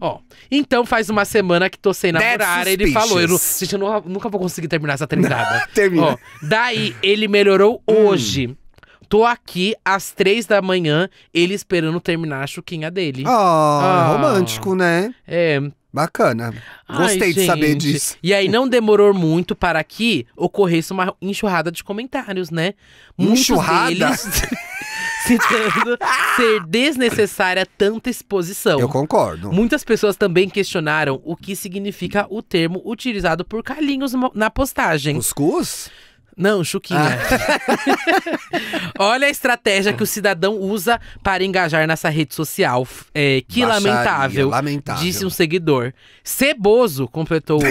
Ó, então faz uma semana que tô sem That's namorar, ele falou. Eu gente, eu nunca vou conseguir terminar essa trindada. Termina. Ó, daí ele melhorou hum. hoje. Tô aqui às três da manhã, ele esperando terminar a chuquinha dele. Ah, Ah. romântico, né? É, Bacana. Gostei Ai, de saber disso. E aí não demorou muito para que ocorresse uma enxurrada de comentários, né? enxurrada? Deles... citando ser desnecessária tanta exposição. Eu concordo. Muitas pessoas também questionaram o que significa o termo utilizado por Carlinhos na postagem. Cuscuz? Não, Chuquinha. Ah. Olha a estratégia que o cidadão usa para engajar nessa rede social. É, que Baixaria, lamentável, lamentável, disse um seguidor. Ceboso, completou o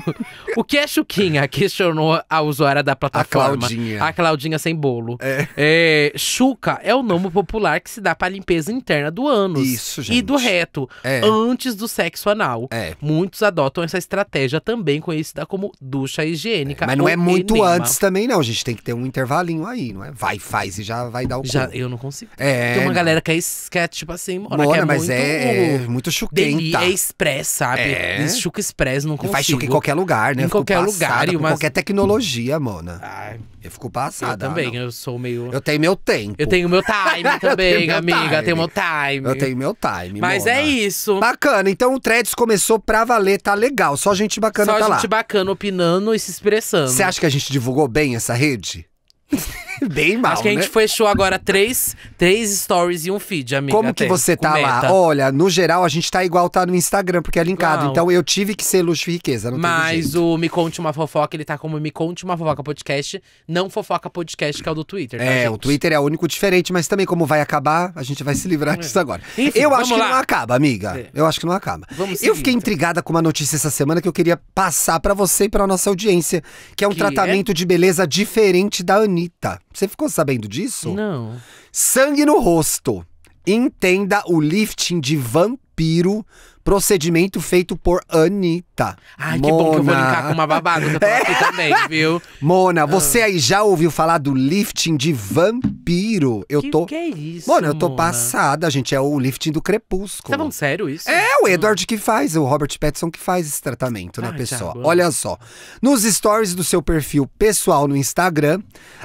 outro. o que é Chuquinha? Questionou a usuária da plataforma. A Claudinha. A Claudinha sem bolo. É. É, chuca é o nome popular que se dá para limpeza interna do ânus. Isso, gente. E do reto, é. antes do sexo anal. É. Muitos adotam essa estratégia também conhecida como ducha higiênica. É, mas não é muito enema. antes também não, a gente tem que ter um intervalinho aí, não é? Vai, faz e já vai dar o já, cu. Eu não consigo. É, tem uma galera que é, que é tipo assim, mora, mora é mas muito, é, é muito chuquenta. é express, sabe? É. Chuca express, não consigo. E faz chuca em qualquer lugar, né? Em qualquer lugar. E uma... qualquer tecnologia, mona. Ai, eu fico passada. Eu também, eu sou meio. Eu tenho meu tempo. Eu tenho meu time também, amiga. Time. Eu tenho meu time. Eu tenho meu time. Mas mona. é isso. Bacana. Então o Threads começou pra valer, tá legal. Só gente bacana Só tá lá. Só gente bacana opinando e se expressando. Você acha que a gente divulgou bem essa rede? Bem mal, Acho que a gente né? fechou agora três, três stories e um feed, amiga. Como que você tá lá? Olha, no geral, a gente tá igual tá no Instagram, porque é linkado. Não. Então eu tive que ser luxo e riqueza, não Mas o Me Conte Uma Fofoca, ele tá como Me Conte Uma Fofoca Podcast, não Fofoca Podcast, que é o do Twitter, tá, É, gente? o Twitter é o único diferente, mas também como vai acabar, a gente vai se livrar é. disso agora. Enfim, eu acho que lá. não acaba, amiga. É. Eu acho que não acaba. Vamos seguir, eu fiquei então. intrigada com uma notícia essa semana que eu queria passar para você e pra nossa audiência, que é um que é? tratamento é? de beleza diferente da Anitta. Você ficou sabendo disso? Não. Sangue no rosto. Entenda o lifting de vampiro Procedimento feito por Anitta. Ai, Mona. que bom que eu vou linkar com uma babada que eu tô aqui também, viu? Mona, você ah. aí já ouviu falar do lifting de vampiro? Eu que, tô. Que é isso? Mona, eu tô Mona? passada, gente. É o lifting do crepúsculo. Tá bom, sério isso? É, o ah. Edward hum. que faz, o Robert Pattinson que faz esse tratamento né, Ai, na pessoa. Tá Olha só. Nos stories do seu perfil pessoal no Instagram,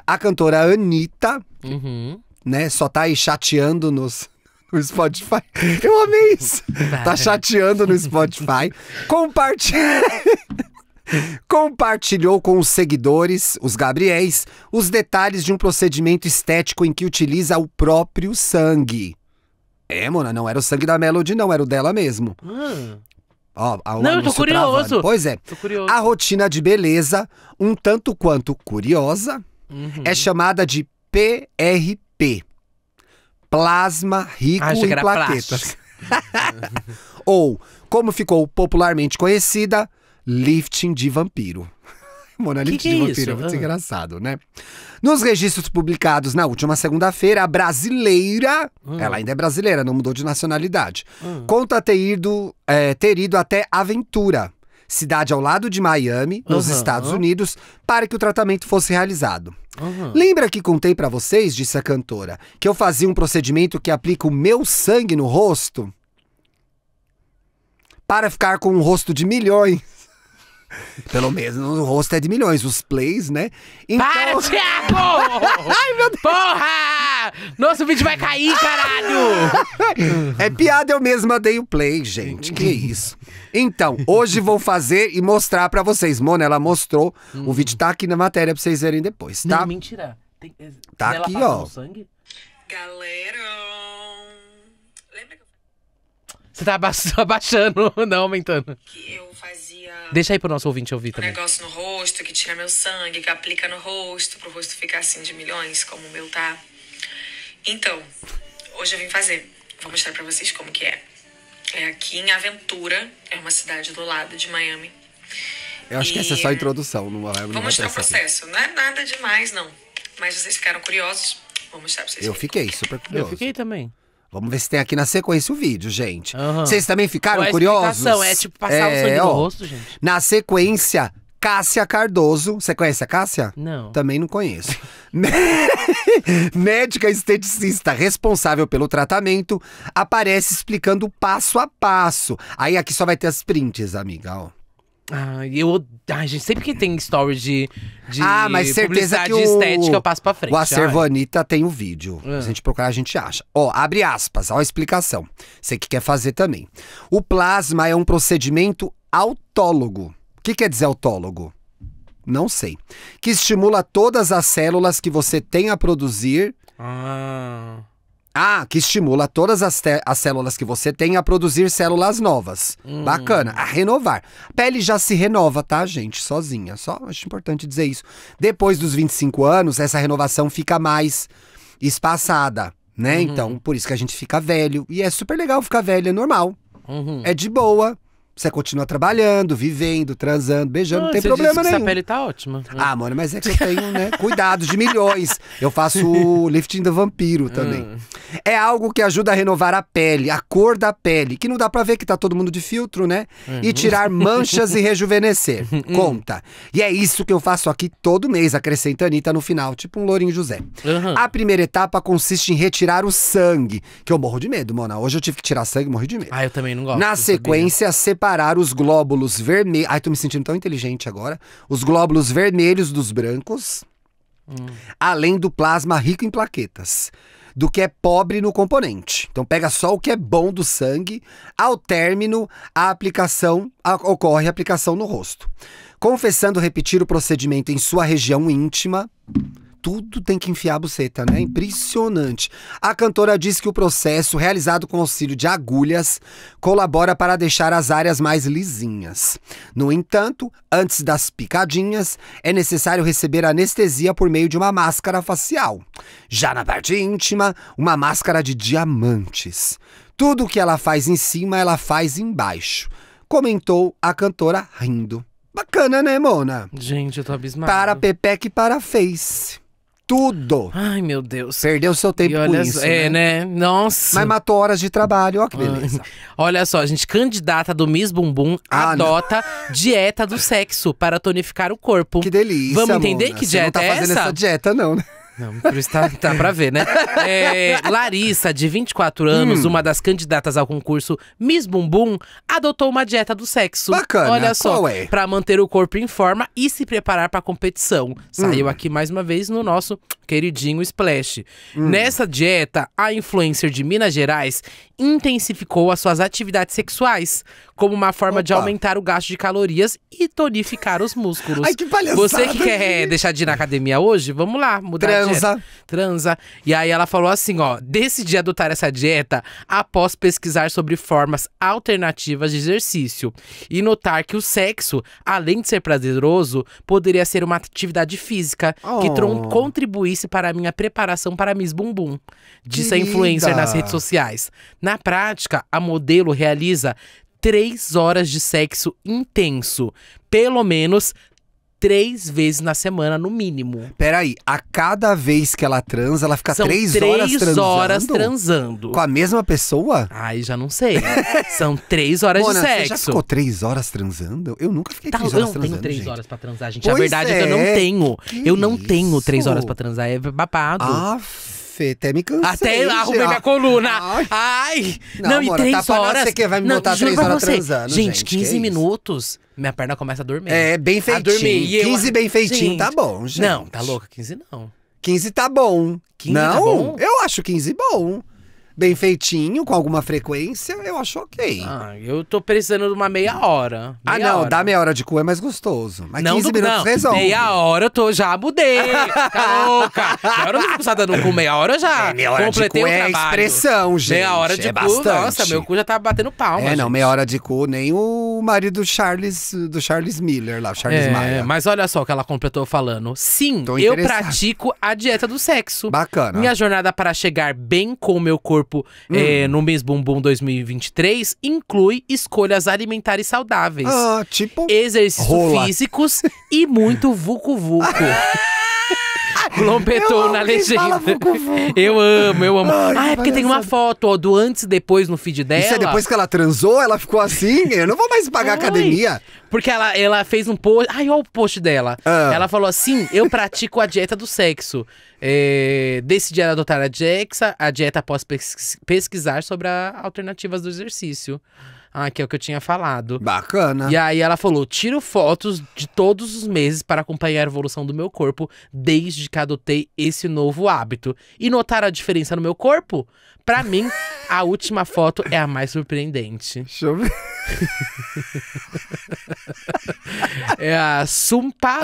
a cantora Anitta, uhum. né, só tá aí chateando-nos no Spotify. Eu amei isso. Tá chateando no Spotify. Compartilha. Compartilhou com os seguidores, os Gabriéis, os detalhes de um procedimento estético em que utiliza o próprio sangue. É, Mona, não era o sangue da Melody, não, era o dela mesmo. Hum. Ó, não, eu tô curioso. Travando. Pois é. A rotina de beleza, um tanto quanto curiosa, uhum. é chamada de PRP plasma rico ah, em plaquetas. Ou, como ficou popularmente conhecida, lifting de vampiro. Mona que que de é vampiro, isso? É muito ah. engraçado, né? Nos registros publicados na última segunda-feira, a brasileira, ah. ela ainda é brasileira, não mudou de nacionalidade, ah. conta ter ido, é, ter ido até Aventura, cidade ao lado de Miami, nos uhum. Estados Unidos, para que o tratamento fosse realizado. Uhum. Lembra que contei para vocês, disse a cantora, que eu fazia um procedimento que aplica o meu sangue no rosto? Para ficar com um rosto de milhões. Pelo menos o rosto é de milhões, os plays, né? Então... Para, Thiago! Ai, meu Deus! Porra! Nosso vídeo vai cair, caralho! é piada, eu mesma dei o play, gente. Que isso. Então, hoje vou fazer e mostrar pra vocês. Mona, ela mostrou. Hum. O vídeo tá aqui na matéria pra vocês verem depois, tá? Não, mentira. Tem... É, tá ela aqui, ó. Galera, lembra que eu... Você tá abaixando, não aumentando. Que eu fazia... Deixa aí pro nosso ouvinte ouvir um negócio no rosto que tira meu sangue, que aplica no rosto, pro rosto ficar assim de milhões, como o meu tá. Então, hoje eu vim fazer. Vou mostrar pra vocês como que é. É aqui em Aventura, é uma cidade do lado de Miami. Eu acho e... que essa é só a introdução, não vai Vamos mostrar o processo, aqui. não é nada demais não. Mas vocês ficaram curiosos? Vou mostrar pra vocês. Eu fiquei super curioso. Eu fiquei também. Vamos ver se tem aqui na sequência o vídeo, gente. Uhum. Vocês também ficaram é curiosos? é curiosos? É tipo passar é, um sangue no rosto, gente. Na sequência, Cássia Cardoso. Você conhece a Cássia? Não. Também não conheço. Médica esteticista responsável pelo tratamento aparece explicando passo a passo. Aí aqui só vai ter as prints, amiga, ó. Ai, eu. Ai, gente, sempre que tem story de, de ah, mas certeza que o, estética, eu passo pra frente. O acervo Anitta tem o um vídeo. Se ah. a gente procurar, a gente acha. Ó, abre aspas, ó a explicação. Você que quer fazer também. O plasma é um procedimento autólogo que quer dizer autólogo? Não sei. Que estimula todas as células que você tem a produzir. Ah. Ah, que estimula todas as, as, células que você tem a produzir células novas. Hum. Bacana, a renovar. A pele já se renova, tá, gente? Sozinha. Só acho importante dizer isso. Depois dos 25 anos, essa renovação fica mais espaçada, né? Uhum. Então, por isso que a gente fica velho. E é super legal ficar velho, é normal. Uhum. É de boa. Você continua trabalhando, vivendo, transando, beijando, não, não ah, tem problema nenhum. A pele tá ótima. Né? Ah, mano, mas é que eu tenho, né? Cuidados de milhões. Eu faço lifting do vampiro também. Hum. É algo que ajuda a renovar a pele, a cor da pele, que não dá para ver que tá todo mundo de filtro, né? E uhum. tirar manchas e rejuvenescer. Hum. Conta. E é isso que eu faço aqui todo mês, acrescenta a Anitta no final, tipo um Lourinho José. Uhum. A primeira etapa consiste em retirar o sangue, que eu morro de medo, mona. Hoje eu tive que tirar sangue, morri de medo. Ah, eu também não gosto. Na sequência, separar separar os glóbulos vermelhos. Ai, tô me sentindo tão inteligente agora. Os glóbulos vermelhos dos brancos, hum. além do plasma rico em plaquetas do que é pobre no componente. Então pega só o que é bom do sangue, ao término a aplicação a, ocorre a aplicação no rosto. Confessando repetir o procedimento em sua região íntima, tudo tem que enfiar a buceta, né? Impressionante. A cantora diz que o processo, realizado com auxílio de agulhas, colabora para deixar as áreas mais lisinhas. No entanto, antes das picadinhas, é necessário receber anestesia por meio de uma máscara facial. Já na parte íntima, uma máscara de diamantes. Tudo o que ela faz em cima, ela faz embaixo. Comentou a cantora rindo. Bacana, né, Mona? Gente, eu tô abismado. Para Pepeque para Face tudo. Ai, meu Deus. Perdeu seu tempo e olha, isso, É, né? né? Nossa. Mas matou horas de trabalho, ó que beleza. olha só, gente, candidata do Miss Bumbum ah, adota não. dieta do sexo para tonificar o corpo. Que delícia, Vamos entender que dieta Você não tá é fazendo essa? essa dieta não, né? Não, por isso tá, para tá pra ver, né? É, Larissa, de 24 anos, hum. uma das candidatas ao concurso Miss Bumbum, adotou uma dieta do sexo. Bacana, Olha só, é? pra manter o corpo em forma e se preparar pra competição. Saiu hum. aqui mais uma vez no nosso queridinho Splash. Hum. Nessa dieta, a influencer de Minas Gerais intensificou as suas atividades sexuais, como uma forma Opa. de aumentar o gasto de calorias e tonificar os músculos. Ai, que palhaçada! Você que quer deixar de ir na academia hoje? Vamos lá, mudar Transa. a dieta. Transa. E aí ela falou assim, ó, decidi adotar essa dieta após pesquisar sobre formas alternativas de exercício e notar que o sexo, além de ser prazeroso, poderia ser uma atividade física oh. que contribuísse para a minha preparação para Miss Bumbum, disse a influencer nas redes sociais. Na prática, a modelo realiza três horas de sexo intenso. Pelo menos três vezes na semana, no mínimo. Peraí, a cada vez que ela transa, ela fica São três, três horas transando? horas transando. Com a mesma pessoa? Ai, já não sei. São três horas Mona, de sexo. Você já ficou três horas transando? Eu nunca fiquei tá, três horas transando, Eu não tenho três gente. horas pra transar, gente. Pois a verdade é que eu não é. tenho. Que eu não isso? tenho três horas pra transar, é babado. Aff. Fê, até me cansei. Até já. arrumei minha coluna. Ai. Ai. Não, não amor, e três tá horas. Você que vai me botar três horas você. transando. Gente, gente 15 é minutos, minha perna começa a dormir. É, bem feitinho. Dormir, 15 eu... bem feitinho, tá gente. tá bom, gente. Não, tá louca, 15 não. 15 tá bom. 15 tá não, tá bom? eu acho 15 bom bem feitinho, com alguma frequência, eu acho ok. Ah, eu tô precisando de uma meia hora. Ah, meia ah, não, hora. dá meia hora de cu é mais gostoso. Mas não, 15 do, minutos não. resolve. Meia hora eu tô, já mudei. tá louca. Meia hora eu não fico dando cu, meia hora eu já é, meia hora completei de cu o é trabalho. expressão, gente. Meia hora de é cu, bastante. nossa, meu cu já tá batendo palma. É, não, meia hora de cu, nem o marido do Charles, do Charles Miller lá, o Charles é, Maia. Mas olha só o que ela completou falando. Sim, eu pratico a dieta do sexo. Bacana. Minha jornada para chegar bem com o meu corpo corpo é, hum. é, no mês bumbum 2023 inclui escolhas alimentares saudáveis. Ah, tipo. Exercícios físicos e muito vucu-vucu lombetou na legenda. Eu amo, eu amo. Ai, ah, é porque tem uma foto ó, do antes e depois no feed dela. Isso é depois que ela transou, ela ficou assim? Eu não vou mais pagar Ai. academia. Porque ela, ela fez um post. Ai, olha o post dela. Ah. Ela falou assim: eu pratico a dieta do sexo. É, decidi adotar a Jexa, a dieta após pesquisar sobre alternativas do exercício. Ah, que é o que eu tinha falado. Bacana. E aí ela falou: tiro fotos de todos os meses para acompanhar a evolução do meu corpo desde que adotei esse novo hábito. E notaram a diferença no meu corpo? Para mim, a última foto é a mais surpreendente. Deixa eu ver. é a Sumpa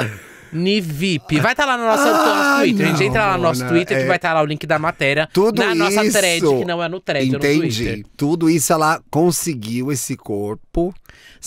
Nivip. Vai estar tá lá no nosso, ah, Twitter. Não, a gente entra lá no nosso né? Twitter, é... que vai estar tá lá o link da matéria. Tudo na nossa thread, que não é no thread, é Entendi. no Tudo isso ela conseguiu esse corpo.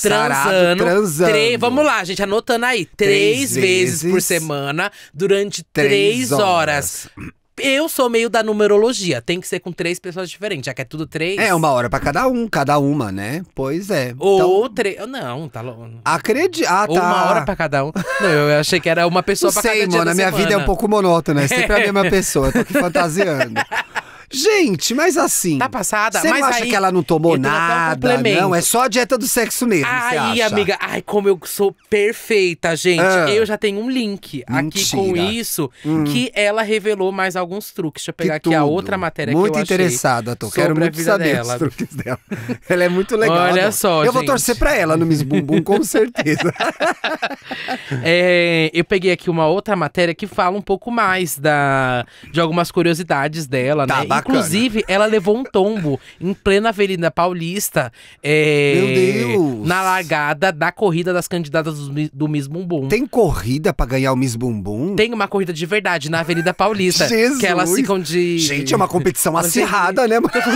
Transando. Sarado, transando. Tre... Vamos lá, gente, anotando aí. Três, três vezes, vezes, por semana, durante três, três horas. horas. Eu sou meio da numerologia. Tem que ser com três pessoas diferentes, já que é tudo três. É, uma hora pra cada um, cada uma, né? Pois é. Ou então... três. Oh, não, tá louco. Acredito. Ah, tá. Ou uma tá. hora pra cada um. Não, eu achei que era uma pessoa não pra sei, cada um. Sei, mano, a minha semana. vida é um pouco monótona. É sempre a mesma pessoa. Eu tô aqui fantasiando. Gente, mas assim. Tá passada? Você mas não acha aí, que ela não tomou nada? Um não, é só a dieta do sexo mesmo. Aí, amiga, ai, como eu sou perfeita, gente. Ah. Eu já tenho um link Mentira. aqui com isso hum. que ela revelou mais alguns truques. Deixa eu pegar aqui a outra matéria muito que eu achei. Muito interessada, tô. Quero muito saber dela. os truques dela. ela é muito legal. Olha só, Eu gente. vou torcer pra ela no Miss Bumbum, com certeza. é, eu peguei aqui uma outra matéria que fala um pouco mais da, de algumas curiosidades dela, tá, né? Bacana. Inclusive, ela levou um tombo em plena Avenida Paulista. É, Meu Deus! Na largada da corrida das candidatas do, Miss Bumbum. Tem corrida pra ganhar o Miss Bumbum? Tem uma corrida de verdade na Avenida Paulista. Jesus! Que elas ficam de. Gente, é uma competição acirrada, né, mano?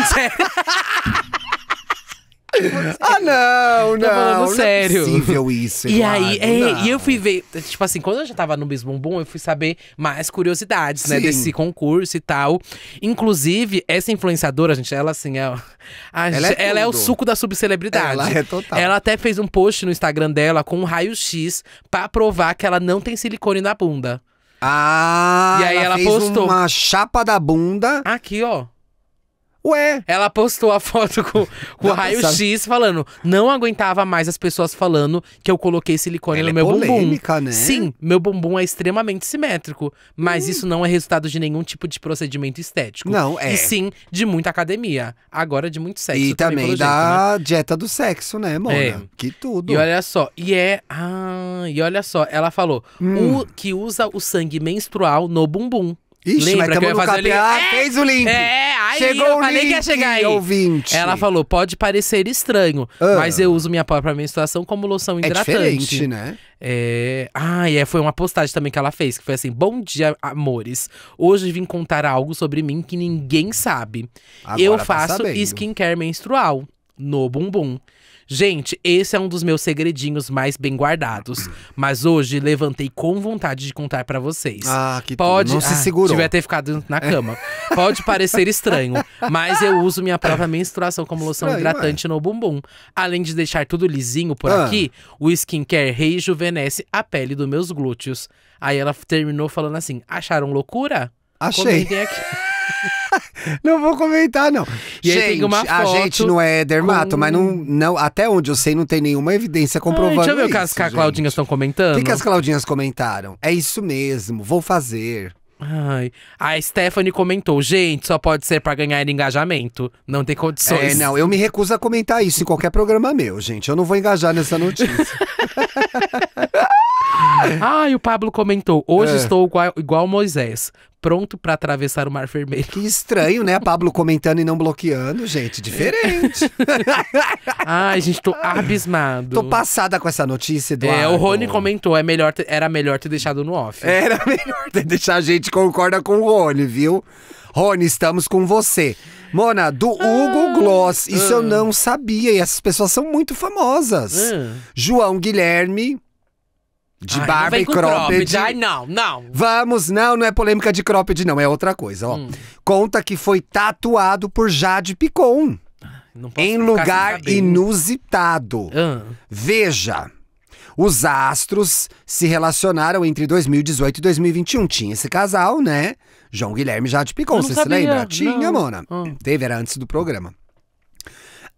ah, não, não. Tô falando não é sério. É possível isso. E aí, é, e eu fui ver, tipo assim, quando eu já tava no Miss Bumbum, eu fui saber mais curiosidades, né, Sim. né, desse concurso e tal. Inclusive, essa influenciadora, gente, ela assim, é, a, ela, é, ela é, o suco da subcelebridade. Ela é total. Ela até fez um post no Instagram dela com um raio-x pra provar que ela não tem silicone na bunda. Ah, e aí ela, ela postou uma chapa da bunda. Aqui, ó. Ué, ela postou a foto com, com o raio-x falando: não aguentava mais as pessoas falando que eu coloquei silicone ela no é meu é polêmica, bumbum. Né? Sim, meu bumbum é extremamente simétrico, mas hum. isso não é resultado de nenhum tipo de procedimento estético. Não, é. E sim de muita academia. Agora de muito sexo. E também, também da jeito, né? dieta do sexo, né, mona? É. Que tudo. E olha só, e é. Ah, e olha só, ela falou hum. o, que usa o sangue menstrual no bumbum. Ixi, Lembra mas que eu ia fazer KPA, ali... é, fez o link. É, aí Chegou eu o falei link, que ia chegar aí. Ouvinte. Ela falou, pode parecer estranho, ah. mas eu uso minha própria menstruação como loção é hidratante. É diferente, né? É... Ah, e é, foi uma postagem também que ela fez, que foi assim, bom dia, amores. Hoje vim contar algo sobre mim que ninguém sabe. Agora eu tá faço skincare menstrual no bumbum. Gente, esse é um dos meus segredinhos mais bem guardados. Mas hoje levantei com vontade de contar para vocês. Ah, que Pode, não se ah, segurou. Devia ter ficado na cama. Pode parecer estranho, mas eu uso minha própria menstruação como loção estranho, hidratante no bumbum. Além de deixar tudo lisinho por ah. aqui, o skincare rejuvenesce a pele dos meus glúteos. Aí ela terminou falando assim: acharam loucura? Achei. Comentem aqui. não vou comentar, não. E gente, tem uma foto a gente não é dermato, com... mas não, não, até onde eu sei, não tem nenhuma evidência comprovando deixa eu ver isso, o que as Claudinhas estão comentando. O que, que as Claudinhas comentaram? É isso mesmo, vou fazer. Ai. A Stephanie comentou, gente, só pode ser para ganhar engajamento. Não tem condições. É, não, eu me recuso a comentar isso em qualquer programa meu, gente. Eu não vou engajar nessa notícia. ah, e o Pablo comentou: hoje é. estou igual, Moisés, pronto para atravessar o Mar Vermelho. Que estranho, né? Pablo comentando e não bloqueando, gente, diferente. Ai, gente, tô abismado. Tô passada com essa notícia, Eduardo. É, o Rony comentou, é melhor ter, era melhor ter deixado no off. Era melhor ter deixado, a gente concorda com o Rony, viu? Rony, estamos com você. Mona, do ah, Hugo Gloss, isso ah. eu não sabia, e essas pessoas são muito famosas. Ah. João Guilherme, de Ai, barba e cropped. Ai, não, não. Vamos, não, não é polêmica de cropped, não, é outra coisa, ó. Hum. Conta que foi tatuado por Jade Picon. Em lugar inusitado. Hum. Veja. Os astros se relacionaram entre 2018 e 2021. Tinha esse casal, né? João Guilherme Jade Picon, você se lembra? Tinha, não. Mona. Hum. Teve, era antes do programa.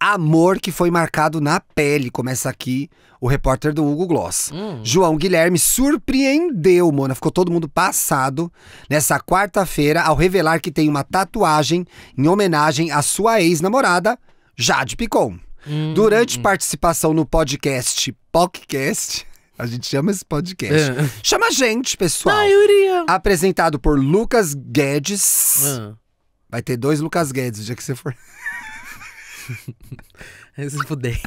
Amor que foi marcado na pele, começa aqui o repórter do Hugo Gloss. Hum. João Guilherme surpreendeu, Mona. Ficou todo mundo passado nessa quarta-feira ao revelar que tem uma tatuagem em homenagem à sua ex-namorada, Jade Picon. Hum. Durante participação no podcast Podcast. A gente chama esse podcast. É. Chama a gente, pessoal. Maioria. Apresentado por Lucas Guedes. É. Vai ter dois Lucas Guedes, o dia que você for. Se fudei.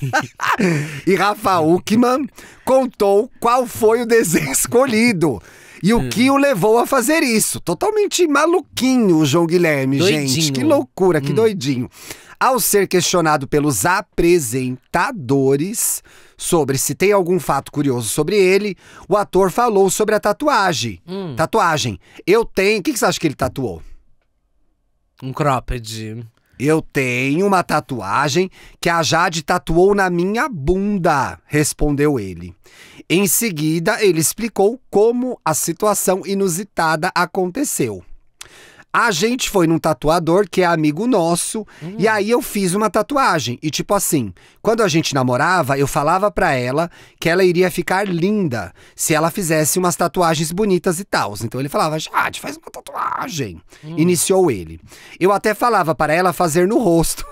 e Rafa Uckman contou qual foi o desenho escolhido. E o que o levou a fazer isso? Totalmente maluquinho o João Guilherme, doidinho. gente. Que loucura, que hum. doidinho. Ao ser questionado pelos apresentadores sobre se tem algum fato curioso sobre ele, o ator falou sobre a tatuagem. Hum. Tatuagem. Eu tenho. O que, que você acha que ele tatuou? Um cropped. Eu tenho uma tatuagem que a Jade tatuou na minha bunda, respondeu ele. Em seguida, ele explicou como a situação inusitada aconteceu. A gente foi num tatuador que é amigo nosso, uhum. e aí eu fiz uma tatuagem. E tipo assim, quando a gente namorava, eu falava pra ela que ela iria ficar linda se ela fizesse umas tatuagens bonitas e tal. Então ele falava, Jade, faz uma tatuagem. Uhum. Iniciou ele. Eu até falava para ela fazer no rosto.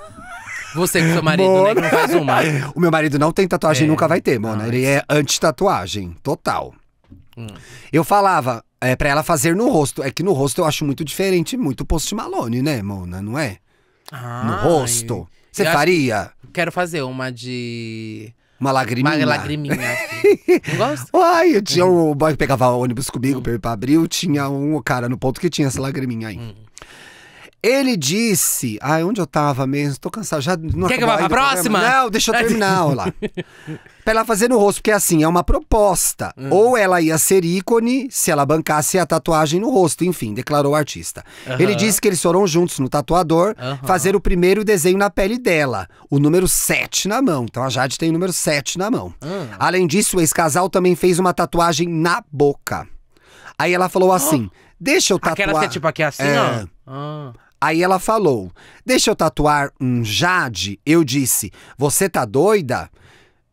Você que seu marido, Mona... Né, não faz uma. o meu marido não tem tatuagem é. nunca vai ter, Mona. Ah, ele é anti-tatuagem, total. Hum. Eu falava, é para ela fazer no rosto. É que no rosto eu acho muito diferente, muito Post Malone, né, Mona? Não é? Ah, no rosto. Você faria? Quero fazer uma de. Uma lagriminha. Uma lagriminha. Assim. Não gosto? Ai, eu tinha hum. um boy que pegava ônibus comigo hum. pra Abril, tinha um cara no ponto que tinha essa lagriminha aí. Hum. Ele disse. Ai, onde eu tava mesmo? Tô cansado. Já não Quer que eu vá pra próxima? Não, deixa eu terminar, lá. Pra ela fazer no rosto, porque é assim, é uma proposta. Hum. Ou ela ia ser ícone se ela bancasse a tatuagem no rosto, enfim, declarou o artista. Uhum. Ele disse que eles foram juntos no tatuador uhum. fazer o primeiro desenho na pele dela, o número 7 na mão. Então a Jade tem o número 7 na mão. Ah. Além disso, o ex-casal também fez uma tatuagem na boca. Aí ela falou oh. assim: oh! deixa eu tatuar. Aquela que é tipo aqui é assim, é. ó. Ah. Aí ela falou: Deixa eu tatuar um Jade. Eu disse: Você tá doida?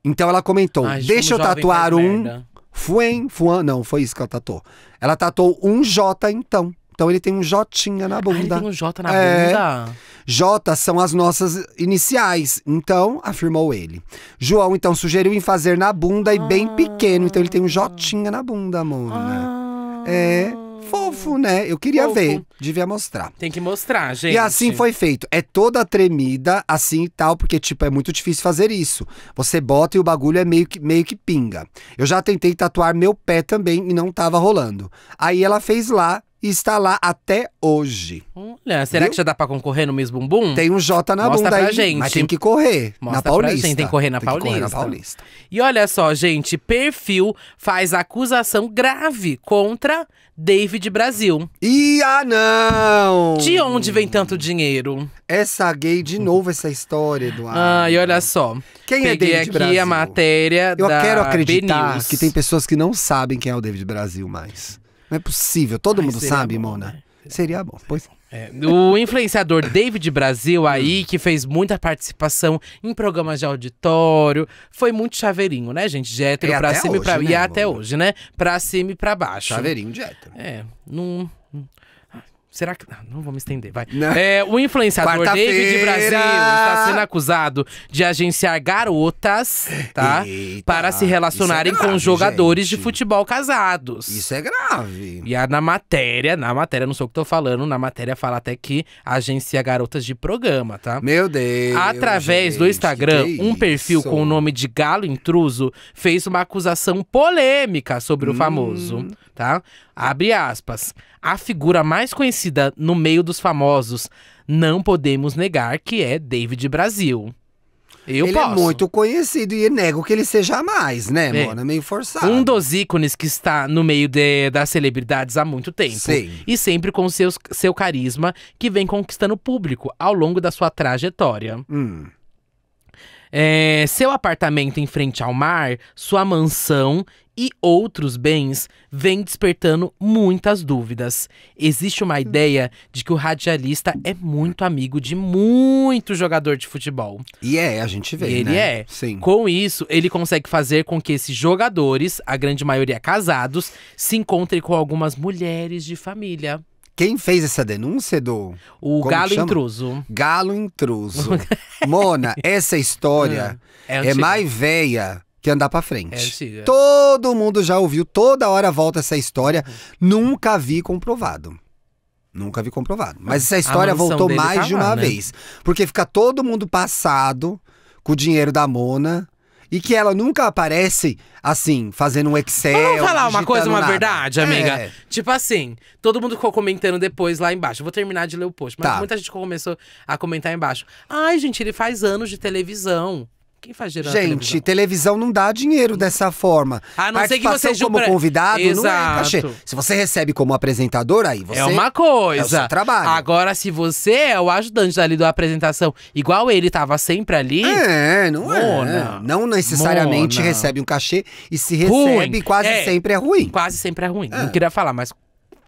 Então ela comentou: Ai, deixa eu tatuar um. Merda. Fuen, Fuan, não, foi isso que ela tatuou. Ela tatuou um J então. Então ele tem um Jotinha na bunda. Ah, ele tem um J na é, bunda? J são as nossas iniciais. Então, afirmou ele. João, então, sugeriu em fazer na bunda e bem ah. pequeno. Então ele tem um Jotinha na bunda, Mona. Ah, é. Fofo, né? Eu queria Fofo. ver. Devia mostrar. Tem que mostrar, gente. E assim foi feito. É toda tremida, assim e tal, porque, tipo, é muito difícil fazer isso. Você bota e o bagulho é meio que, meio que pinga. Eu já tentei tatuar meu pé também e não tava rolando. Aí ela fez lá, e está lá até hoje. Olha, será Viu? que já dá pra concorrer no mesmo Bumbum? Tem um J na Mostra bunda pra aí, gente. mas tem que correr Mostra na Paulista. Gente, tem que correr na tem Paulista. Que correr na Paulista. E olha só, gente, perfil faz acusação grave contra David Brasil. E ah não! De onde vem tanto dinheiro? Essa gay de novo essa história, Eduardo. Ah, e olha só. Quem é David aqui Brasil? a matéria Eu da quero acreditar que tem pessoas que não sabem quem é o David Brasil mais. Não é possível. Todo Ai, mundo sabe, bom, Mona. Né? Seria bom, pois. É, o influenciador David Brasil aí, que fez muita participação em programas de auditório, foi muito chaveirinho, né, gente? De hétero é pra cima hoje, e pra... Né, e até hoje, né? Pra cima e pra baixo. Chaveirinho de hétero. É, não... Será que. Ah, não vou me estender, vai. É, o influenciador David Brasil está sendo acusado de agenciar garotas, tá? Eita, para se relacionarem é grave, com jogadores gente. de futebol casados. Isso é grave. E a, na matéria, na matéria, não sei o que tô falando, na matéria fala até que agencia garotas de programa, tá? Meu Deus. Através gente, do Instagram, um perfil com o nome de Galo Intruso fez uma acusação polêmica sobre hum. o famoso, tá? Abre aspas a figura mais conhecida no meio dos famosos, não podemos negar que é David Brasil. Eu ele é posso. é muito conhecido e nego que ele seja mais, né, é. mano? É meio forçado. Um dos ícones que está no meio de, das celebridades há muito tempo. Sim. E sempre com seus, seu carisma que vem conquistando o público ao longo da sua trajetória. Hum. É, seu apartamento em frente ao mar, sua mansão e outros bens vem despertando muitas dúvidas. Existe uma ideia de que o radialista é muito amigo de muito jogador de futebol. E é, a gente vê, e ele né? é. Sim. Com isso, ele consegue fazer com que esses jogadores, a grande maioria casados, se encontrem com algumas mulheres de família. Quem fez essa denúncia, Edu? O Como Galo Intruso. Galo Intruso. Mona, essa história é, é, é mais velha que andar para frente. É antiga. Todo mundo já ouviu, toda hora volta essa história. Nunca vi comprovado. Nunca vi comprovado. Mas essa história voltou tá mais tá de uma né? vez. Porque fica todo mundo passado com o dinheiro da Mona e que ela nunca aparece assim, fazendo um Excel. Mas vamos falar uma coisa, uma nada. verdade, é. amiga. É. Tipo assim, todo mundo ficou comentando depois lá embaixo. Eu vou terminar de ler o post, mas tá. muita gente começou a comentar embaixo. Ai, gente, ele faz anos de televisão. Quem faz dinheiro Gente, televisão? televisão? não dá dinheiro dessa forma. A não ser que você como convidado Exato. não é cachê. Tá se você recebe como apresentador, aí você. É uma coisa. É o seu trabalho. Agora, se você é o ajudante ali da apresentação, igual ele tava sempre ali. É, não é. Mona. é. Não necessariamente Mona. recebe um cachê e se recebe, ruim. quase é. sempre é ruim. Quase sempre é ruim. É. Não queria falar, mas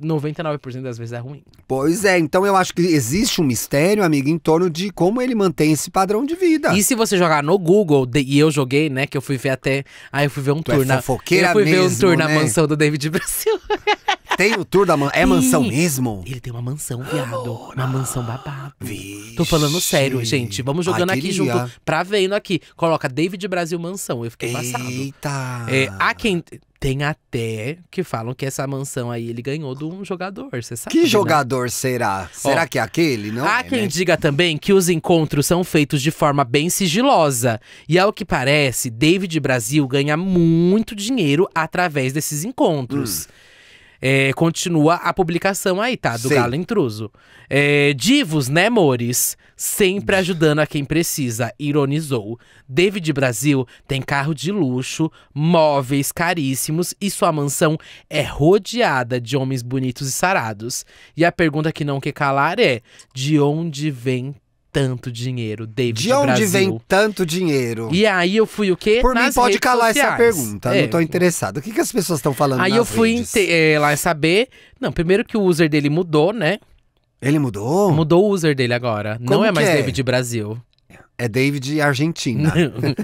99% das vezes é ruim. Pois é, então eu acho que existe um mistério, amiga, em torno de como ele mantém esse padrão de vida. E se você jogar no Google, de, e eu joguei, né, que eu fui ver até. Aí eu fui ver um tour é na. Eu fui mesmo, ver um tour né? na mansão do David Brasil. Tem o tour da man... É mansão mesmo? Ele tem uma mansão, viado. Uma mansão babado. Vixe. Tô falando sério, gente. Vamos jogando Ai, aqui junto. Pra vendo aqui. Coloca David Brasil Mansão. Eu fiquei Eita. passado. Eita. É, há quem tem até que falam que essa mansão aí ele ganhou de um jogador, você sabe? Que né? jogador será? Será Ó, que é aquele? Não há é, quem né? diga também que os encontros são feitos de forma bem sigilosa. E ao que parece, David Brasil ganha muito dinheiro através desses encontros. Hum. É, continua a publicação aí, tá? Do Galo Intruso. É, divos, né, mores? Sempre ajudando a quem precisa, ironizou. David Brasil tem carro de luxo, móveis caríssimos e sua mansão é rodeada de homens bonitos e sarados. E a pergunta que não quer calar é: de onde vem tanto dinheiro, David De onde Brasil. vem tanto dinheiro? E aí eu fui o quê? Por nas mim pode calar sociais. essa pergunta, é. não tô é. interessado. O que, que as pessoas estão falando Aí eu fui é, lá saber... Não, primeiro que o user dele mudou, né? Ele mudou? Mudou o user dele agora. Como não é mais é? David Brasil. É David Argentina.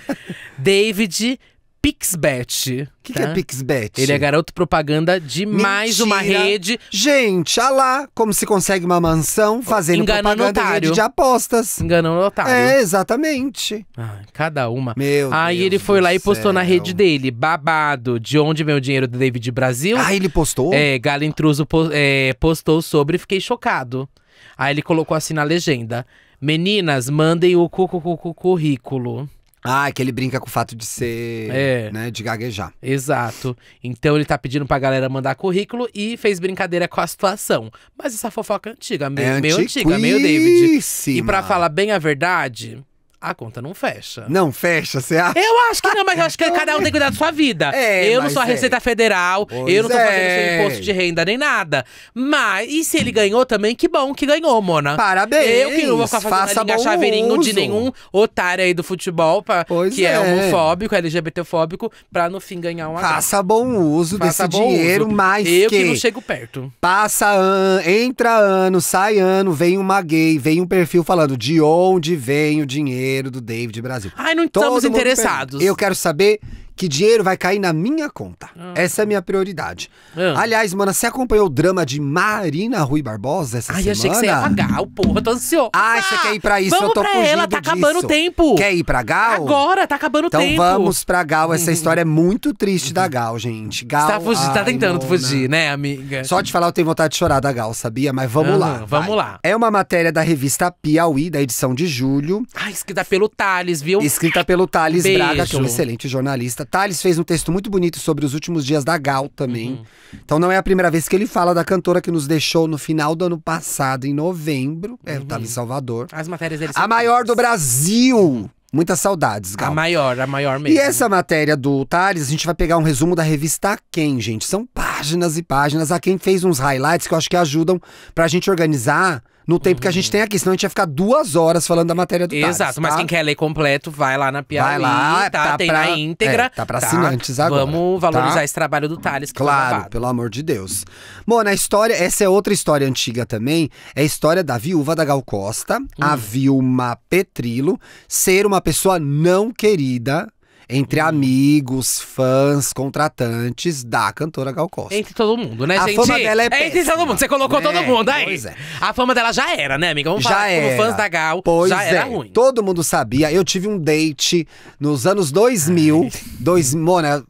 David Pixbet. O que, tá? que é tá? Pixbet? Ele é garoto propaganda de Mentira. mais uma rede. Gente, olha lá, como se consegue uma mansão fazendo propaganda rede de apostas. Enganando otário. É, exatamente. Ah, cada uma. Meu Aí Deus ele foi lá e postou na rede dele, babado, de onde vem o dinheiro do David Brasil. Ah, ele postou? É, Galo Intruso é, postou sobre, fiquei chocado. Aí ele colocou assim na legenda, meninas, mandem o cu -cu -cu currículo. Ah, é que ele brinca com o fato de ser, é. né, de gaguejar. Exato. Então ele tá pedindo pra galera mandar currículo e fez brincadeira com a situação. Mas essa fofoca é antiga, meio, é meio antiga, meio David. E pra falar bem a verdade, a conta não fecha. Não fecha, você acha? Eu acho que não, mas eu acho que cada um tem que cuidar da sua vida. É, eu não sou a é. Receita é. Federal, pois eu não tô é. seu imposto de renda nem nada. Mas, e se ele ganhou também, que bom que ganhou, Mona. Parabéns! Eu que não vou ficar fazendo de chaveirinho de nenhum otário aí do futebol, pra, que é. é homofóbico, LGBTfóbico, pra no fim ganhar um Faça bom uso Faça desse bom dinheiro, uso. mas Eu que, que não chego perto. Passa ano, entra ano, sai ano, vem uma gay, vem um perfil falando de onde vem o dinheiro do David Brasil. Ai, não Todo estamos interessados. Eu quero saber que dinheiro vai cair na minha conta. Ah. Essa é a minha prioridade. Ah. Aliás, mana, você acompanhou o drama de Marina Rui Barbosa essa Ai, semana? Ai, achei que você ia pra Gal, porra, tô ansioso. Ah, você quer ir pra isso, vamos eu tô pra fugindo ela, tá disso. acabando o tempo. Quer ir pra Gal? Agora, tá acabando o então, tempo. Então vamos pra Gal, essa uhum. história é muito triste uhum. da Gal, gente. Gal, você tá, fugindo, tá tentando mona. fugir, né, amiga? Só te falar, eu tenho vontade de chorar da Gal, sabia? Mas vamos lá. Vamos vai. lá. É uma matéria da revista Piauí, da edição de julho. Ah, escrita pelo Thales, viu? Escrita pelo Thales Beijo. Braga, que é um excelente jornalista Thales fez um texto muito bonito sobre os últimos dias da Gal também. Uhum. Então não é a primeira vez que ele fala da cantora que nos deixou no final do ano passado, em novembro. Uhum. É, eu tava em uhum. Salvador. As matérias dele A maior do Brasil! Muitas saudades, Gal. A maior, a maior mesmo. E essa matéria do Thales, a gente vai pegar um resumo da revista Quem, gente. São páginas e páginas. A Quem fez uns highlights que eu acho que ajudam pra gente organizar no tempo que a gente tem aqui, senão a gente ia ficar duas horas falando da matéria do Exato, Tales, tá? mas quem quer ler completo, vai lá na Piauí, vai lá, tá, tá tem pra, na é, íntegra. É, tá pra tá, assinantes agora. Vamos tá? valorizar esse trabalho do Thales. Claro, é pelo amor de Deus. Bom, na história, essa é outra história antiga também, é a história da viúva da Gal Costa, hum. a Vilma Petrilo, ser uma pessoa não querida entre amigos, fãs, contratantes da cantora Gal Costa. Entre todo mundo, né, a gente? A fama dela é, é Entre todo mundo, você colocou né? todo mundo aí. Pois é. A fama dela já era, né, amiga? Vamos já falar era. como fãs da Gal, pois já é. era ruim. Todo mundo sabia. Eu tive um date nos anos 2000, Ai.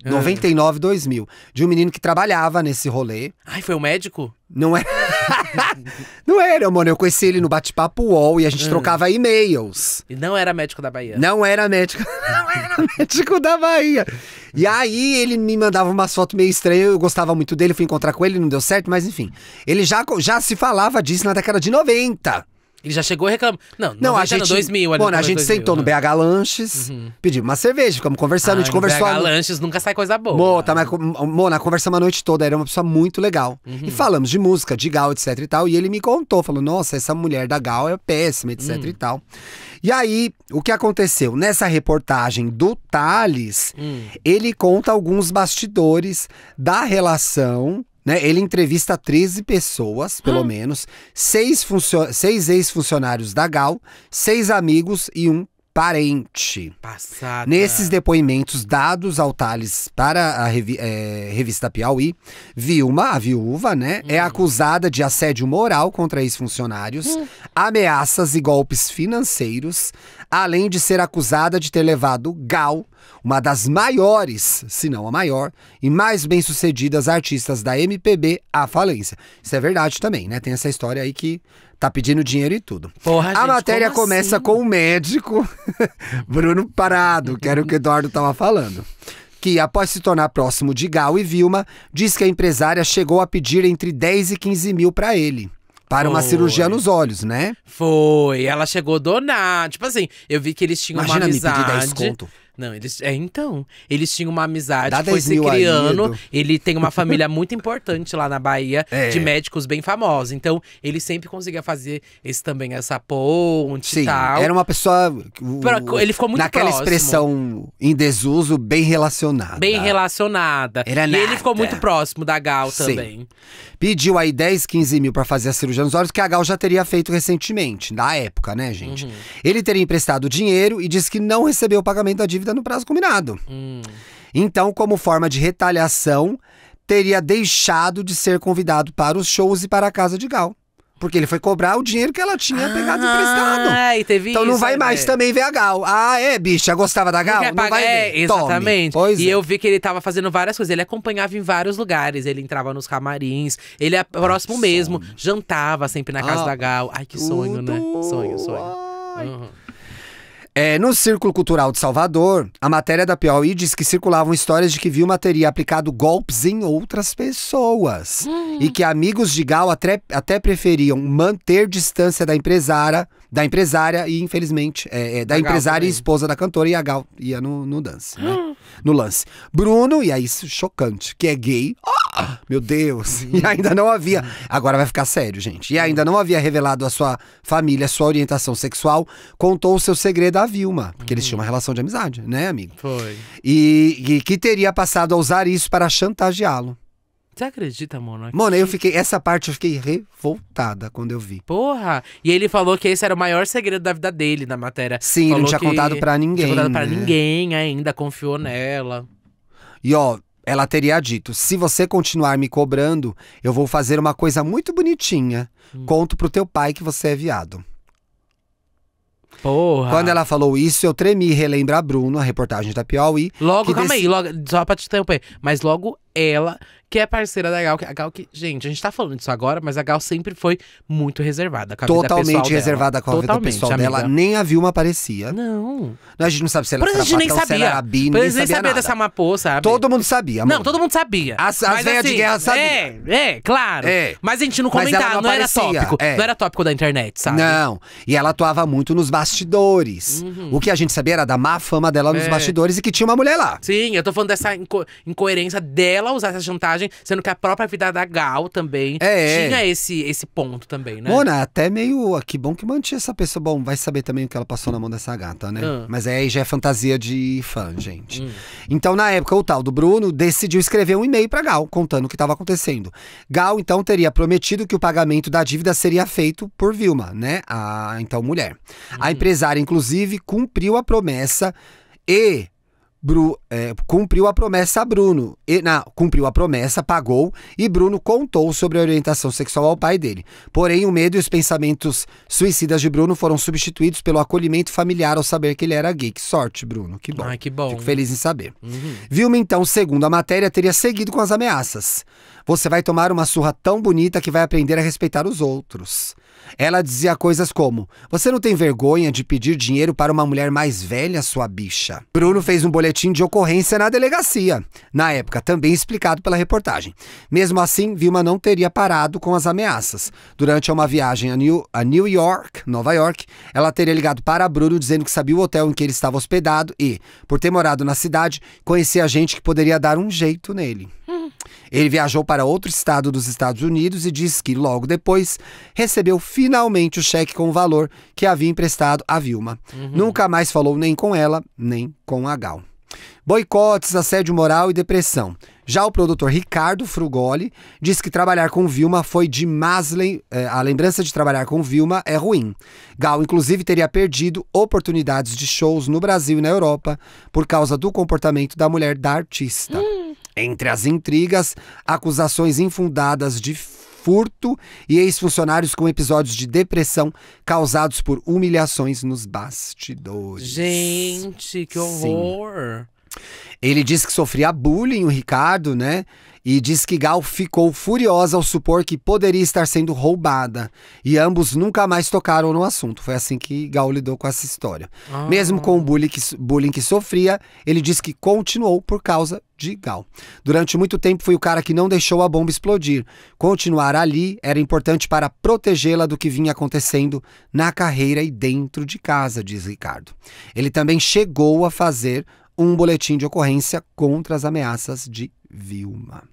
99, 2000, ah. de um menino que trabalhava nesse rolê. Ai, foi o um médico? Não é. não era, é, né, mano. Eu conheci ele no bate-papo UOL e a gente hum. trocava e-mails. E não era médico da Bahia. Não era médico. Não era médico da Bahia. E aí ele me mandava umas fotos meio estranhas. Eu gostava muito dele, fui encontrar com ele, não deu certo, mas enfim. Ele já, já se falava disso na década de 90. Ele já chegou reclamando. Não, não a gente. 2000, bom, a gente 2000, sentou no né? BH Lanches, uhum. uma cerveja, ficamos conversando, a gente conversou. BH a... Lanches nunca sai coisa boa. Mona, tá, mas, Mona, conversamos a noite toda, era uma pessoa muito legal. Uhum. E falamos de música, de Gal, etc e tal. E ele me contou, falou: nossa, essa mulher da Gal é péssima, etc uhum. e tal. E aí, o que aconteceu? Nessa reportagem do Thales, hum. ele conta alguns bastidores da relação né? Ele entrevista 13 pessoas, pelo ah. menos, seis, seis ex-funcionários da Gal, seis amigos e um parente. Passada. Nesses depoimentos dados ao Thales para a revi é, revista Piauí, Vilma, a viúva, né, hum. é uhum. acusada de assédio moral contra ex-funcionários, hum. ameaças e golpes financeiros, além de ser acusada de ter levado Gal, uma das maiores, se não a maior, e mais bem-sucedidas artistas da MPB à falência. Isso é verdade também, né? Tem essa história aí que tá pedindo dinheiro e tudo. Porra, a gente, matéria começa assim? com o médico Bruno Parado, que era o que o Eduardo estava falando que, após se tornar próximo de Gal e Vilma, diz que a empresária chegou a pedir entre 10 e 15 mil para ele. Para uma cirurgia nos olhos, né? Foi, ela chegou a donar. Tipo assim, eu vi que eles tinham Imagina uma me pedir amizade. 10 conto. Não, eles. É, então. Eles tinham uma amizade, Dá foi se criando. Ele tem uma família muito importante lá na Bahia, é. de médicos bem famosos. Então, ele sempre conseguia fazer esse também, essa ponte Sim, e tal. Era uma pessoa. pra, ele ficou muito Naquela próximo. expressão em desuso, bem relacionada. Bem relacionada. Era nada. E ele ficou muito próximo da Gal Sim. também. Pediu aí 10, 15 mil para fazer a cirurgia nos olhos, que a Gal já teria feito recentemente, na época, né, gente? Uhum. Ele teria emprestado dinheiro e disse que não recebeu o pagamento da dívida no prazo combinado. Hum. Então, como forma de retaliação, teria deixado de ser convidado para os shows e para a casa de Gal. Porque ele foi cobrar o dinheiro que ela tinha ah, pegado emprestado. É, e teve então não isso, vai mais é. também ver a Gal. Ah, é, bicha, gostava da Gal? Não, não vai é, Exatamente. Pois e é. eu vi que ele tava fazendo várias coisas. Ele acompanhava em vários lugares. Ele entrava nos camarins, ele é próximo Ai, mesmo, jantava sempre na casa ah, da Gal. Ai, que sonho, né? Sonho, sonho. Uhum. É, no Círculo Cultural de Salvador, a matéria da Piauí diz que circulavam histórias de que Vilma teria aplicado golpes em outras pessoas. Hum. E que amigos de Gal até, até preferiam manter distância da empresária da empresária e, infelizmente, é, é, da, da empresária e esposa da cantora, e a Gal ia no, no dance, né? No lance. Bruno, e aí isso chocante, que é gay. Oh, meu Deus! E ainda não havia. Agora vai ficar sério, gente. E ainda não havia revelado a sua família, sua orientação sexual, contou o seu segredo à Vilma. Porque eles tinham uma relação de amizade, né, amigo? Foi. E, e que teria passado a usar isso para chantageá-lo. Você acredita, Mona? Mona, eu fiquei. Essa parte eu fiquei revoltada quando eu vi. Porra! E ele falou que esse era o maior segredo da vida dele na matéria. Sim, falou não tinha contado pra ninguém. Não tinha contado pra ninguém ainda, confiou nela. E ó, ela teria dito: se você continuar me cobrando, eu vou fazer uma coisa muito bonitinha. Hum. Conto pro teu pai que você é viado. Porra. Quando ela falou isso, eu tremi. Relembra a Bruno, a reportagem da Piauí. Logo, calma desse... aí, logo, só pra te interromper. Mas logo ela que é parceira da Gal. A Gal que, gente, a gente tá falando disso agora, mas a Gal sempre foi muito reservada. Com a Totalmente reservada dela. com a Totalmente, vida pessoal amiga. dela. Nem a Vilma aparecia. Não. A gente não sabe se ela era gente nem sabia. se ela nem, sabia, sabia dessa mapô, sabe? Todo mundo sabia, amor. Não, todo mundo sabia. As, as velhas assim, de guerra sabiam. É, é, claro. É. Mas a gente não comentava, não, não, era tópico. É. Não era tópico da internet, sabe? Não. E ela atuava muito nos bastidores. Uhum. O que a gente sabia era da má fama dela nos é. bastidores e que tinha uma mulher lá. Sim, eu tô falando dessa inco incoerência dela usar essa chantagem personagem, sendo que a própria vida da Gal também é, tinha é. esse, esse ponto também, né? Mona, até meio. Ah, que bom que mantinha essa pessoa. Bom, vai saber também o que ela passou na mão dessa gata, né? Hum. Mas aí é, já é fantasia de fã, gente. Hum. Então, na época, o tal do Bruno decidiu escrever um e-mail para Gal, contando o que estava acontecendo. Gal, então, teria prometido que o pagamento da dívida seria feito por Vilma, né? A então mulher. Hum. A uhum. empresária, inclusive, cumpriu a promessa e Bru, é, cumpriu a promessa a Bruno. E, cumpriu a promessa, pagou, e Bruno contou sobre a orientação sexual ao pai dele. Porém, o medo e os pensamentos suicidas de Bruno foram substituídos pelo acolhimento familiar ao saber que ele era gay. Que sorte, Bruno. Que bom. Ai, que bom. Fico feliz em saber. Uhum. Vilma, então, segundo a matéria, teria seguido com as ameaças. Você vai tomar uma surra tão bonita que vai aprender a respeitar os outros. Ela dizia coisas como: Você não tem vergonha de pedir dinheiro para uma mulher mais velha, sua bicha? Bruno fez um boletim de ocorrência na delegacia, na época também explicado pela reportagem. Mesmo assim, Vilma não teria parado com as ameaças. Durante uma viagem a New, a New York, Nova York, ela teria ligado para Bruno dizendo que sabia o hotel em que ele estava hospedado e, por ter morado na cidade, conhecia gente que poderia dar um jeito nele. Ele viajou para outro estado dos Estados Unidos e diz que, logo depois, recebeu finalmente o cheque com o valor que havia emprestado a Vilma. Uhum. Nunca mais falou nem com ela, nem com a Gal. Boicotes, assédio moral e depressão. Já o produtor Ricardo Frugoli diz que trabalhar com Vilma foi de maslen. Eh, a lembrança de trabalhar com Vilma é ruim. Gal, inclusive, teria perdido oportunidades de shows no Brasil e na Europa por causa do comportamento da mulher da artista. Entre as intrigas, acusações infundadas de furto e ex-funcionários com episódios de depressão causados por humilhações nos bastidores. Gente, que horror! Sim. Ele disse que sofria bullying, o Ricardo, né? e diz que Gal ficou furiosa ao supor que poderia estar sendo roubada. E ambos nunca mais tocaram no assunto. Foi assim que Gal lidou com essa história. Ah. Mesmo com o bullying que, bullying que sofria, ele diz que continuou por causa de Gal. Durante muito tempo foi o cara que não deixou a bomba explodir. Continuar ali era importante para protegê-la do que vinha acontecendo na carreira e dentro de casa, diz Ricardo. Ele também chegou a fazer um boletim de ocorrência contra as ameaças de Vilma.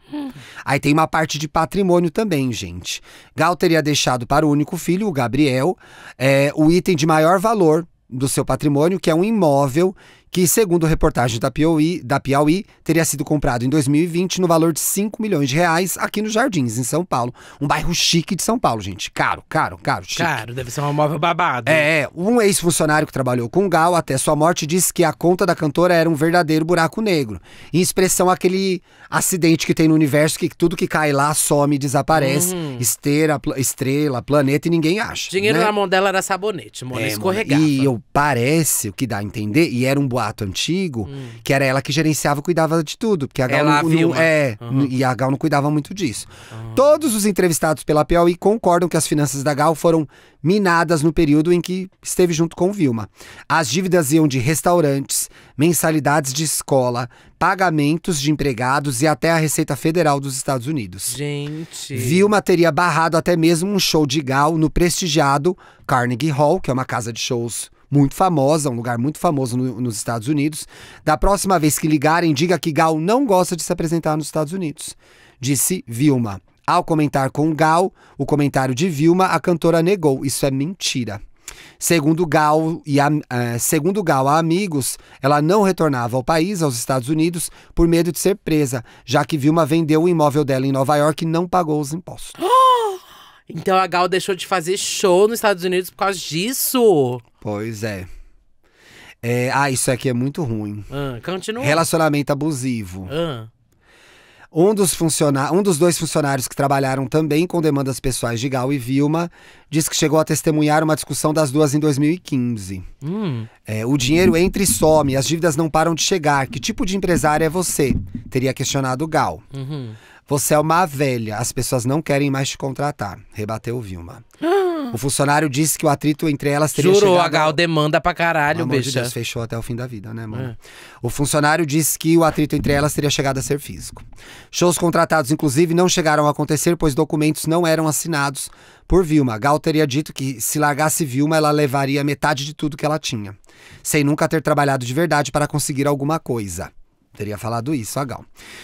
Aí tem uma parte de patrimônio também, gente. Gal teria deixado para o único filho, o Gabriel, é, o item de maior valor do seu patrimônio, que é um imóvel que, segundo reportagem da Piauí, da Piauí, teria sido comprado em 2020 no valor de 5 milhões de reais aqui nos Jardins, em São Paulo. Um bairro chique de São Paulo, gente. Caro, caro, caro, chique. Caro, deve ser um móvel babado. É, é. um ex-funcionário que trabalhou com o Gal até sua morte disse que a conta da cantora era um verdadeiro buraco negro. Em expressão aquele acidente que tem no universo que tudo que cai lá some e desaparece. Uhum. Esteira, pl estrela, planeta e ninguém acha. Dinheiro né? na mão dela era sabonete, mona, é, escorregava. E eu parece, o que dá a entender, e era um boato relato antigo, hum. que era ela que gerenciava e cuidava de tudo. Porque a Gal ela não, não é, uhum. e a Gal não cuidava muito disso. Uhum. Todos os entrevistados pela Piauí concordam que as finanças da Gal foram minadas no período em que esteve junto com Vilma. As dívidas iam de restaurantes, mensalidades de escola, pagamentos de empregados e até a Receita Federal dos Estados Unidos. Gente. Vilma teria barrado até mesmo um show de Gal no prestigiado Carnegie Hall, que é uma casa de shows muito famosa, um lugar muito famoso no, nos Estados Unidos. Da próxima vez que ligarem, diga que Gal não gosta de se apresentar nos Estados Unidos, disse Vilma. Ao comentar com Gal, o comentário de Vilma, a cantora negou. Isso é mentira. Segundo Gal, e a, uh, segundo Gal a amigos, ela não retornava ao país, aos Estados Unidos, por medo de ser presa, já que Vilma vendeu o imóvel dela em Nova York e não pagou os impostos. Então a Gal deixou de fazer show nos Estados Unidos por causa disso. Pois é. é ah, isso aqui é muito ruim. Ah, continua. Relacionamento abusivo. Ah. Um dos, um dos dois funcionários que trabalharam também com demandas pessoais de Gal e Vilma diz que chegou a testemunhar uma discussão das duas em 2015. Hum. É, o dinheiro entra e some, as dívidas não param de chegar. Que tipo de empresário é você? Teria questionado Gal. Uhum. Você é uma velha, as pessoas não querem mais te contratar, rebateu Vilma. O funcionário disse que o atrito entre elas teria Jurou, chegado... Jurou, a Gal demanda pra caralho, amor bicha. De Deus, fechou até o fim da vida, né, mano? É. O funcionário disse que o atrito entre elas teria chegado a ser físico. Shows contratados, inclusive, não chegaram a acontecer, pois documentos não eram assinados por Vilma. Gal teria dito que se largasse Vilma, ela levaria metade de tudo que ela tinha. Sem nunca ter trabalhado de verdade para conseguir alguma coisa. Teria falado isso, Agal.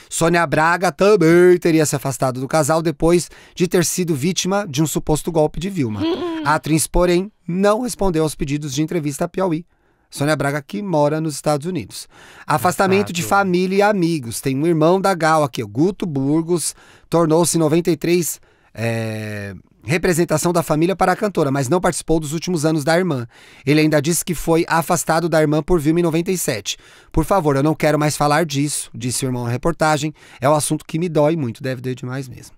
Sônia Braga também teria se afastado do casal depois de ter sido vítima de um suposto golpe de Vilma. A atriz, porém, não respondeu aos pedidos de entrevista a Piauí. Sônia Braga, que mora nos Estados Unidos. Afastamento de família e amigos. Tem um irmão da Gal aqui, Guto Burgos, tornou-se 93. É, representação da família para a cantora, mas não participou dos últimos anos da irmã. Ele ainda disse que foi afastado da irmã por Vilma em 97. Por favor, eu não quero mais falar disso, disse o irmão na reportagem. É um assunto que me dói muito, deve doer demais mesmo.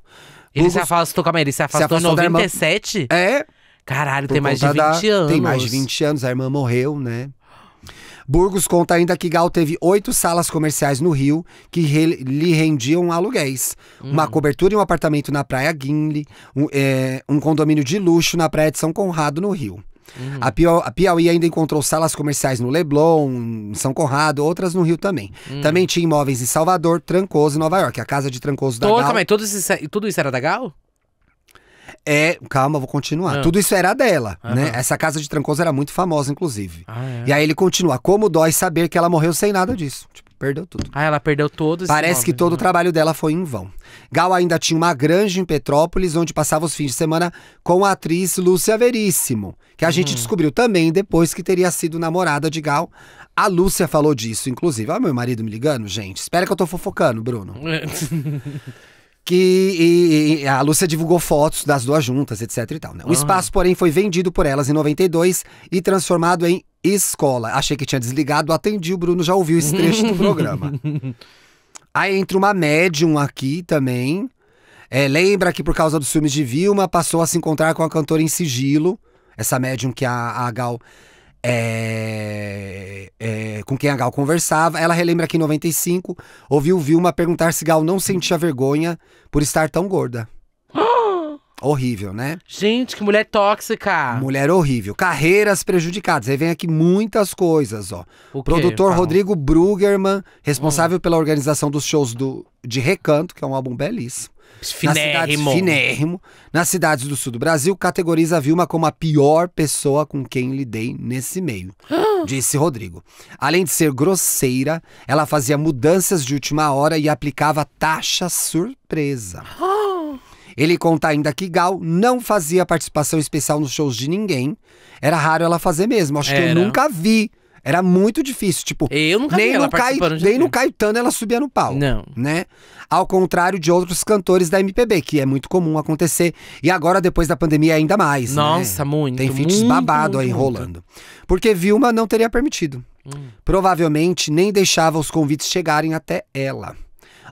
Ele se afastou, calma aí, ele se afastou, se afastou em 97? É. Caralho, tem mais de 20 da... anos. Tem mais de 20 anos, a irmã morreu, né? Burgos conta ainda que Gal teve oito salas comerciais no Rio que re lhe rendiam aluguéis. Hum. Uma cobertura em um apartamento na Praia Guinle, um, é, um condomínio de luxo na Praia de São Conrado, no Rio. Uhum. A, Piauí, a, Piauí, ainda encontrou salas comerciais no Leblon, em São Conrado, outras no Rio também. Uhum. Também tinha imóveis em Salvador, Trancoso e Nova York, a casa de Trancoso Tô, da Gal. Também, tudo isso, tudo isso era da Gal? é. Calma, vou continuar. Ah. Tudo isso era dela, ah. né? Essa casa de Trancoso era muito famosa, inclusive. Ah, é. E aí ele continua. Como dói saber que ela morreu sem nada disso. Tipo, perdeu tudo. Ah, ela perdeu todos. Parece que todo o né? trabalho dela foi em vão. Gal ainda tinha uma granja em Petrópolis, onde passava os fins de semana com a atriz Lúcia Veríssimo, que a hum. gente descobriu também depois que teria sido namorada de Gal. A Lúcia falou disso, inclusive. Olha ah, meu marido me ligando, gente. Espera que eu tô fofocando, Bruno. que e, e a Lúcia divulgou fotos das duas juntas, etc e tal. Né? O ah. espaço, porém, foi vendido por elas em 92 e transformado em escola. Achei que tinha desligado, atendi, o Bruno já ouviu esse trecho do programa. Aí entra uma médium aqui também. É, lembra que por causa dos filmes de Vilma, passou a se encontrar com a cantora em sigilo. Essa médium que a, a Gal é, é, com quem a Gal conversava. Ela relembra que em 95 ouviu Vilma perguntar se Gal não sentia vergonha por estar tão gorda. horrível, né? Gente, que mulher tóxica! Mulher horrível. Carreiras prejudicadas. Aí vem aqui muitas coisas, ó. O produtor Rodrigo Brugerman, responsável hum. pela organização dos shows do, de Recanto, que é um álbum belíssimo. Finérrimo. Nas cidades, finérrimo. Nas cidades do sul do Brasil, categoriza a Vilma como a pior pessoa com quem lidei nesse meio, disse Rodrigo. Além de ser grosseira, ela fazia mudanças de última hora e aplicava taxa surpresa. Ele conta ainda que Gal não fazia participação especial nos shows de ninguém. Era raro ela fazer mesmo. Acho Era. que eu nunca vi era muito difícil, tipo. Eu nunca nem vi ela no Caio, Nem no Caetano ela subia no pau, Não. Né? Ao contrário de outros cantores da MPB, que é muito comum acontecer. E agora, depois da pandemia, ainda mais. Né? Nossa, né? muito. Tem feats babado muito, aí rolando. Porque Vilma não teria permitido. Hum. Provavelmente nem deixava os convites chegarem até ela.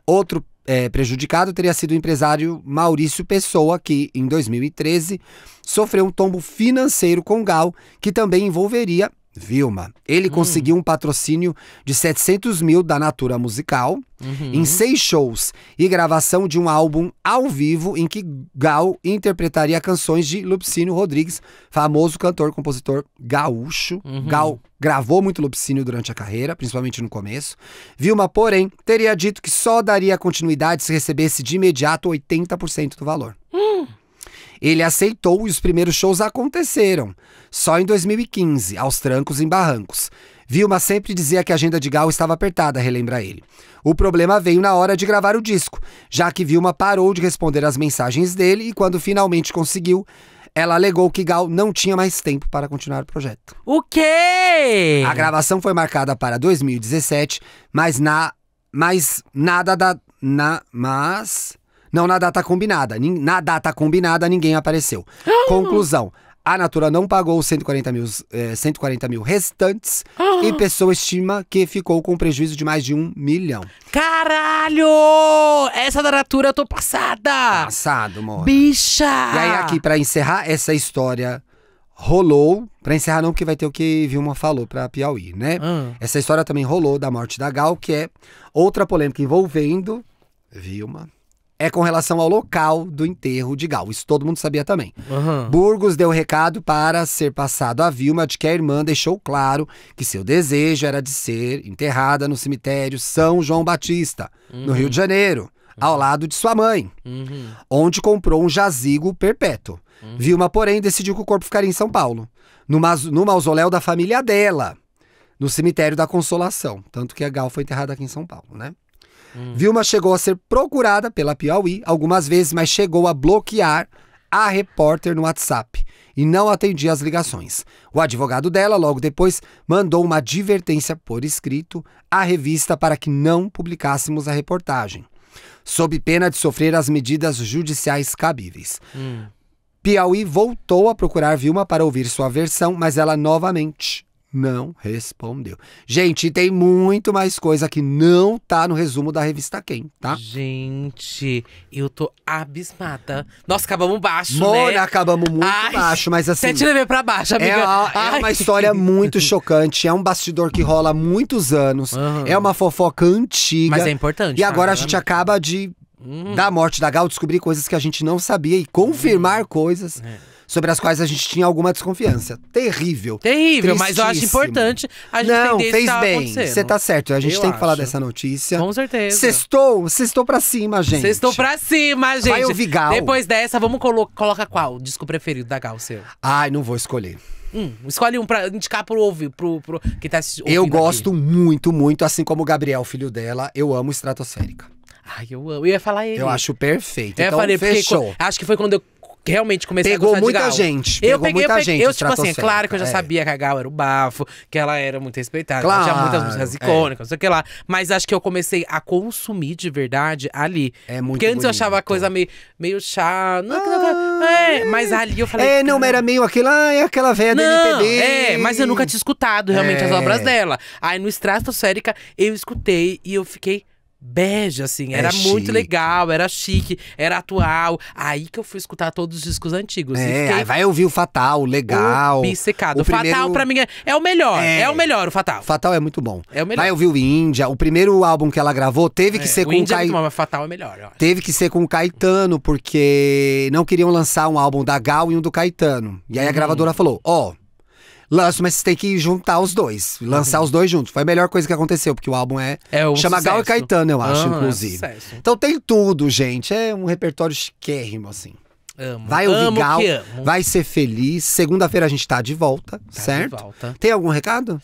Outro é, prejudicado teria sido o empresário Maurício Pessoa, que em 2013 sofreu um tombo financeiro com Gal, que também envolveria Vilma. Ele hum. conseguiu um patrocínio de 700 mil da Natura Musical uhum. em seis shows e gravação de um álbum ao vivo em que Gal interpretaria canções de Lupicínio Rodrigues, famoso cantor compositor gaúcho. Uhum. Gal gravou muito Lupicínio durante a carreira, principalmente no começo. Vilma, porém, teria dito que só daria continuidade se recebesse de imediato 80% do valor. Hum. Ele aceitou e os primeiros shows aconteceram, só em 2015, aos trancos e barrancos. Vilma sempre dizia que a agenda de Gal estava apertada, relembra ele. O problema veio na hora de gravar o disco, já que Vilma parou de responder às mensagens dele e quando finalmente conseguiu, ela alegou que Gal não tinha mais tempo para continuar o projeto. O quê? A gravação foi marcada para 2017, mas na mas nada da na mas não, na data combinada. Na data combinada, ninguém apareceu. Ah! Conclusão. A Natura não pagou os 140 mil, eh, 140 mil restantes e ah! pessoa estima que ficou com prejuízo de mais de um milhão. Caralho! Essa da Natura eu tô passada! Passado, mano. Bicha! E aí, aqui, pra encerrar essa história, rolou. Pra encerrar, não, porque vai ter o que Vilma falou pra Piauí, né? Ah. Essa história também rolou da morte da Gal, que é outra polêmica envolvendo Vilma é com relação ao local do enterro de Gal. Isso todo mundo sabia também. Uhum. Burgos deu recado para ser passado a Vilma de que a irmã deixou claro que seu desejo era de ser enterrada no cemitério São João Batista, uhum. no Rio uhum. de Janeiro, ao uhum. lado de sua mãe, uhum. onde comprou um jazigo perpétuo. Uhum. Vilma, porém, decidiu que o corpo ficaria em São Paulo, no, no mausoléu da família dela no cemitério da Consolação. Tanto que a Gal foi enterrada aqui em São Paulo, né? Hum. Vilma chegou a ser procurada pela Piauí algumas vezes, mas chegou a bloquear a repórter no WhatsApp e não atendia as ligações. O advogado dela, logo depois, mandou uma advertência por escrito à revista para que não publicássemos a reportagem, sob pena de sofrer as medidas judiciais cabíveis. Hum. Piauí voltou a procurar Vilma para ouvir sua versão, mas ela novamente não respondeu. Gente, tem muito mais coisa que não tá no resumo da revista Quem, tá? Gente, eu tô abismada. Nós acabamos baixo, Mora, né? acabamos muito Ai, baixo, mas assim. Você te levei pra baixo, amiga. É, a, é uma história muito chocante. É um bastidor que rola há muitos anos. Uhum. É uma fofoca antiga. Mas é importante. E agora a gente acaba de. Hum. Da morte da Gal, descobrir coisas que a gente não sabia e confirmar hum. coisas. É sobre as quais a gente tinha alguma desconfiança. Terrível. Terrível, mas eu acho importante a gente Não, fez tá bem. Você tá certo. A gente eu tem que acho. falar dessa notícia. Com certeza. Cestou, cestou pra cima, gente. Cestou pra cima, gente. Vai ouvir Gal. Depois dessa, vamos colo coloca qual? Disco preferido da Gal, seu? Ai, não vou escolher. Hum, escolhe um pra indicar pro ouvir, pro, pro que tá assistindo. Eu gosto aqui. muito, muito, assim como o Gabriel, filho dela, eu amo Estratosférica. Ai, eu amo. Eu ia falar ele. Eu acho perfeito. Eu então, falei, fechou. Porque, acho que foi quando eu realmente comecei pegou a gostar muita de Gal. gente. Eu pegou peguei, muita eu gente. Eu, tipo assim, é claro que eu já é. sabia que a Gal era o bafo, que ela era muito respeitada. Claro, tinha muitas músicas é. icônicas, é. não sei o que lá. Mas acho que eu comecei a consumir de verdade ali. É muito Porque antes bonito. eu achava a coisa meio, meio chata. É é ah, é, mas ali eu falei. É, não, mas era meio aquela, é aquela velha do MPB. É, mas eu nunca tinha escutado realmente as obras dela. Aí no Estratosférica eu escutei e eu fiquei bege, assim. É era é muito legal, era chique, era atual. Aí que eu fui escutar todos os discos antigos. É, fiquei... vai ouvir o Fatal, legal. O Bissecado. O, primeiro... Fatal, pra mim, é... é o melhor. É... é... o melhor, o Fatal. Fatal é muito bom. É o melhor. Vai ouvir o Índia. O primeiro álbum que ela gravou teve que é, ser o com Índia o Caetano. É mas Fatal é melhor, Teve que ser com o Caetano, porque não queriam lançar um álbum da Gal e um do Caetano. E aí hum. a uhum. gravadora falou: ó. Oh, Lança, mas você tem que juntar os dois. Lançar uhum. os dois juntos. Foi a melhor coisa que aconteceu, porque o álbum é. é um chama sucesso. Gal e Caetano, eu acho, uhum, inclusive. É então tem tudo, gente. É um repertório chiquérrimo, assim. Amo. Vai ouvir amo Gal, vai ser feliz. Segunda-feira a gente tá de volta, tá certo? De volta. Tem algum recado?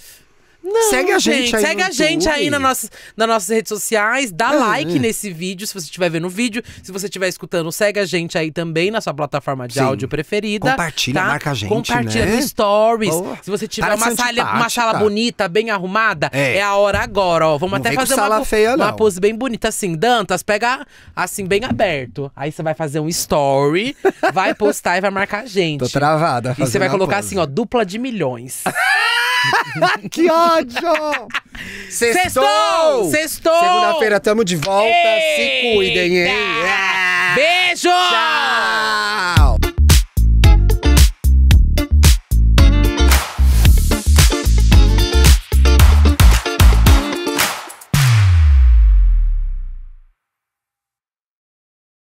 Não, segue a gente, gente aí. Segue a YouTube. gente aí na nossas, nas nossas redes sociais. Dá é, like é. nesse vídeo, se você estiver vendo o vídeo. Se você estiver escutando, segue a gente aí também na sua plataforma de Sim. áudio preferida. Compartilha, tá? marca a gente. Compartilha né? stories. Se você tiver tá uma sala, uma sala bonita, bem arrumada, é, é a hora agora, ó. Vamos não até fazer uma, sala feia, uma pose bem bonita, assim. Dantas, pega assim, bem aberto. Aí você vai fazer um story, vai postar e vai marcar a gente. Tô travada. E você vai colocar pose. assim, ó, dupla de milhões. que ódio! Sextou! Sextou! Segunda-feira tamo de volta. Eita! Se cuidem, hein? Beijo! Tchau!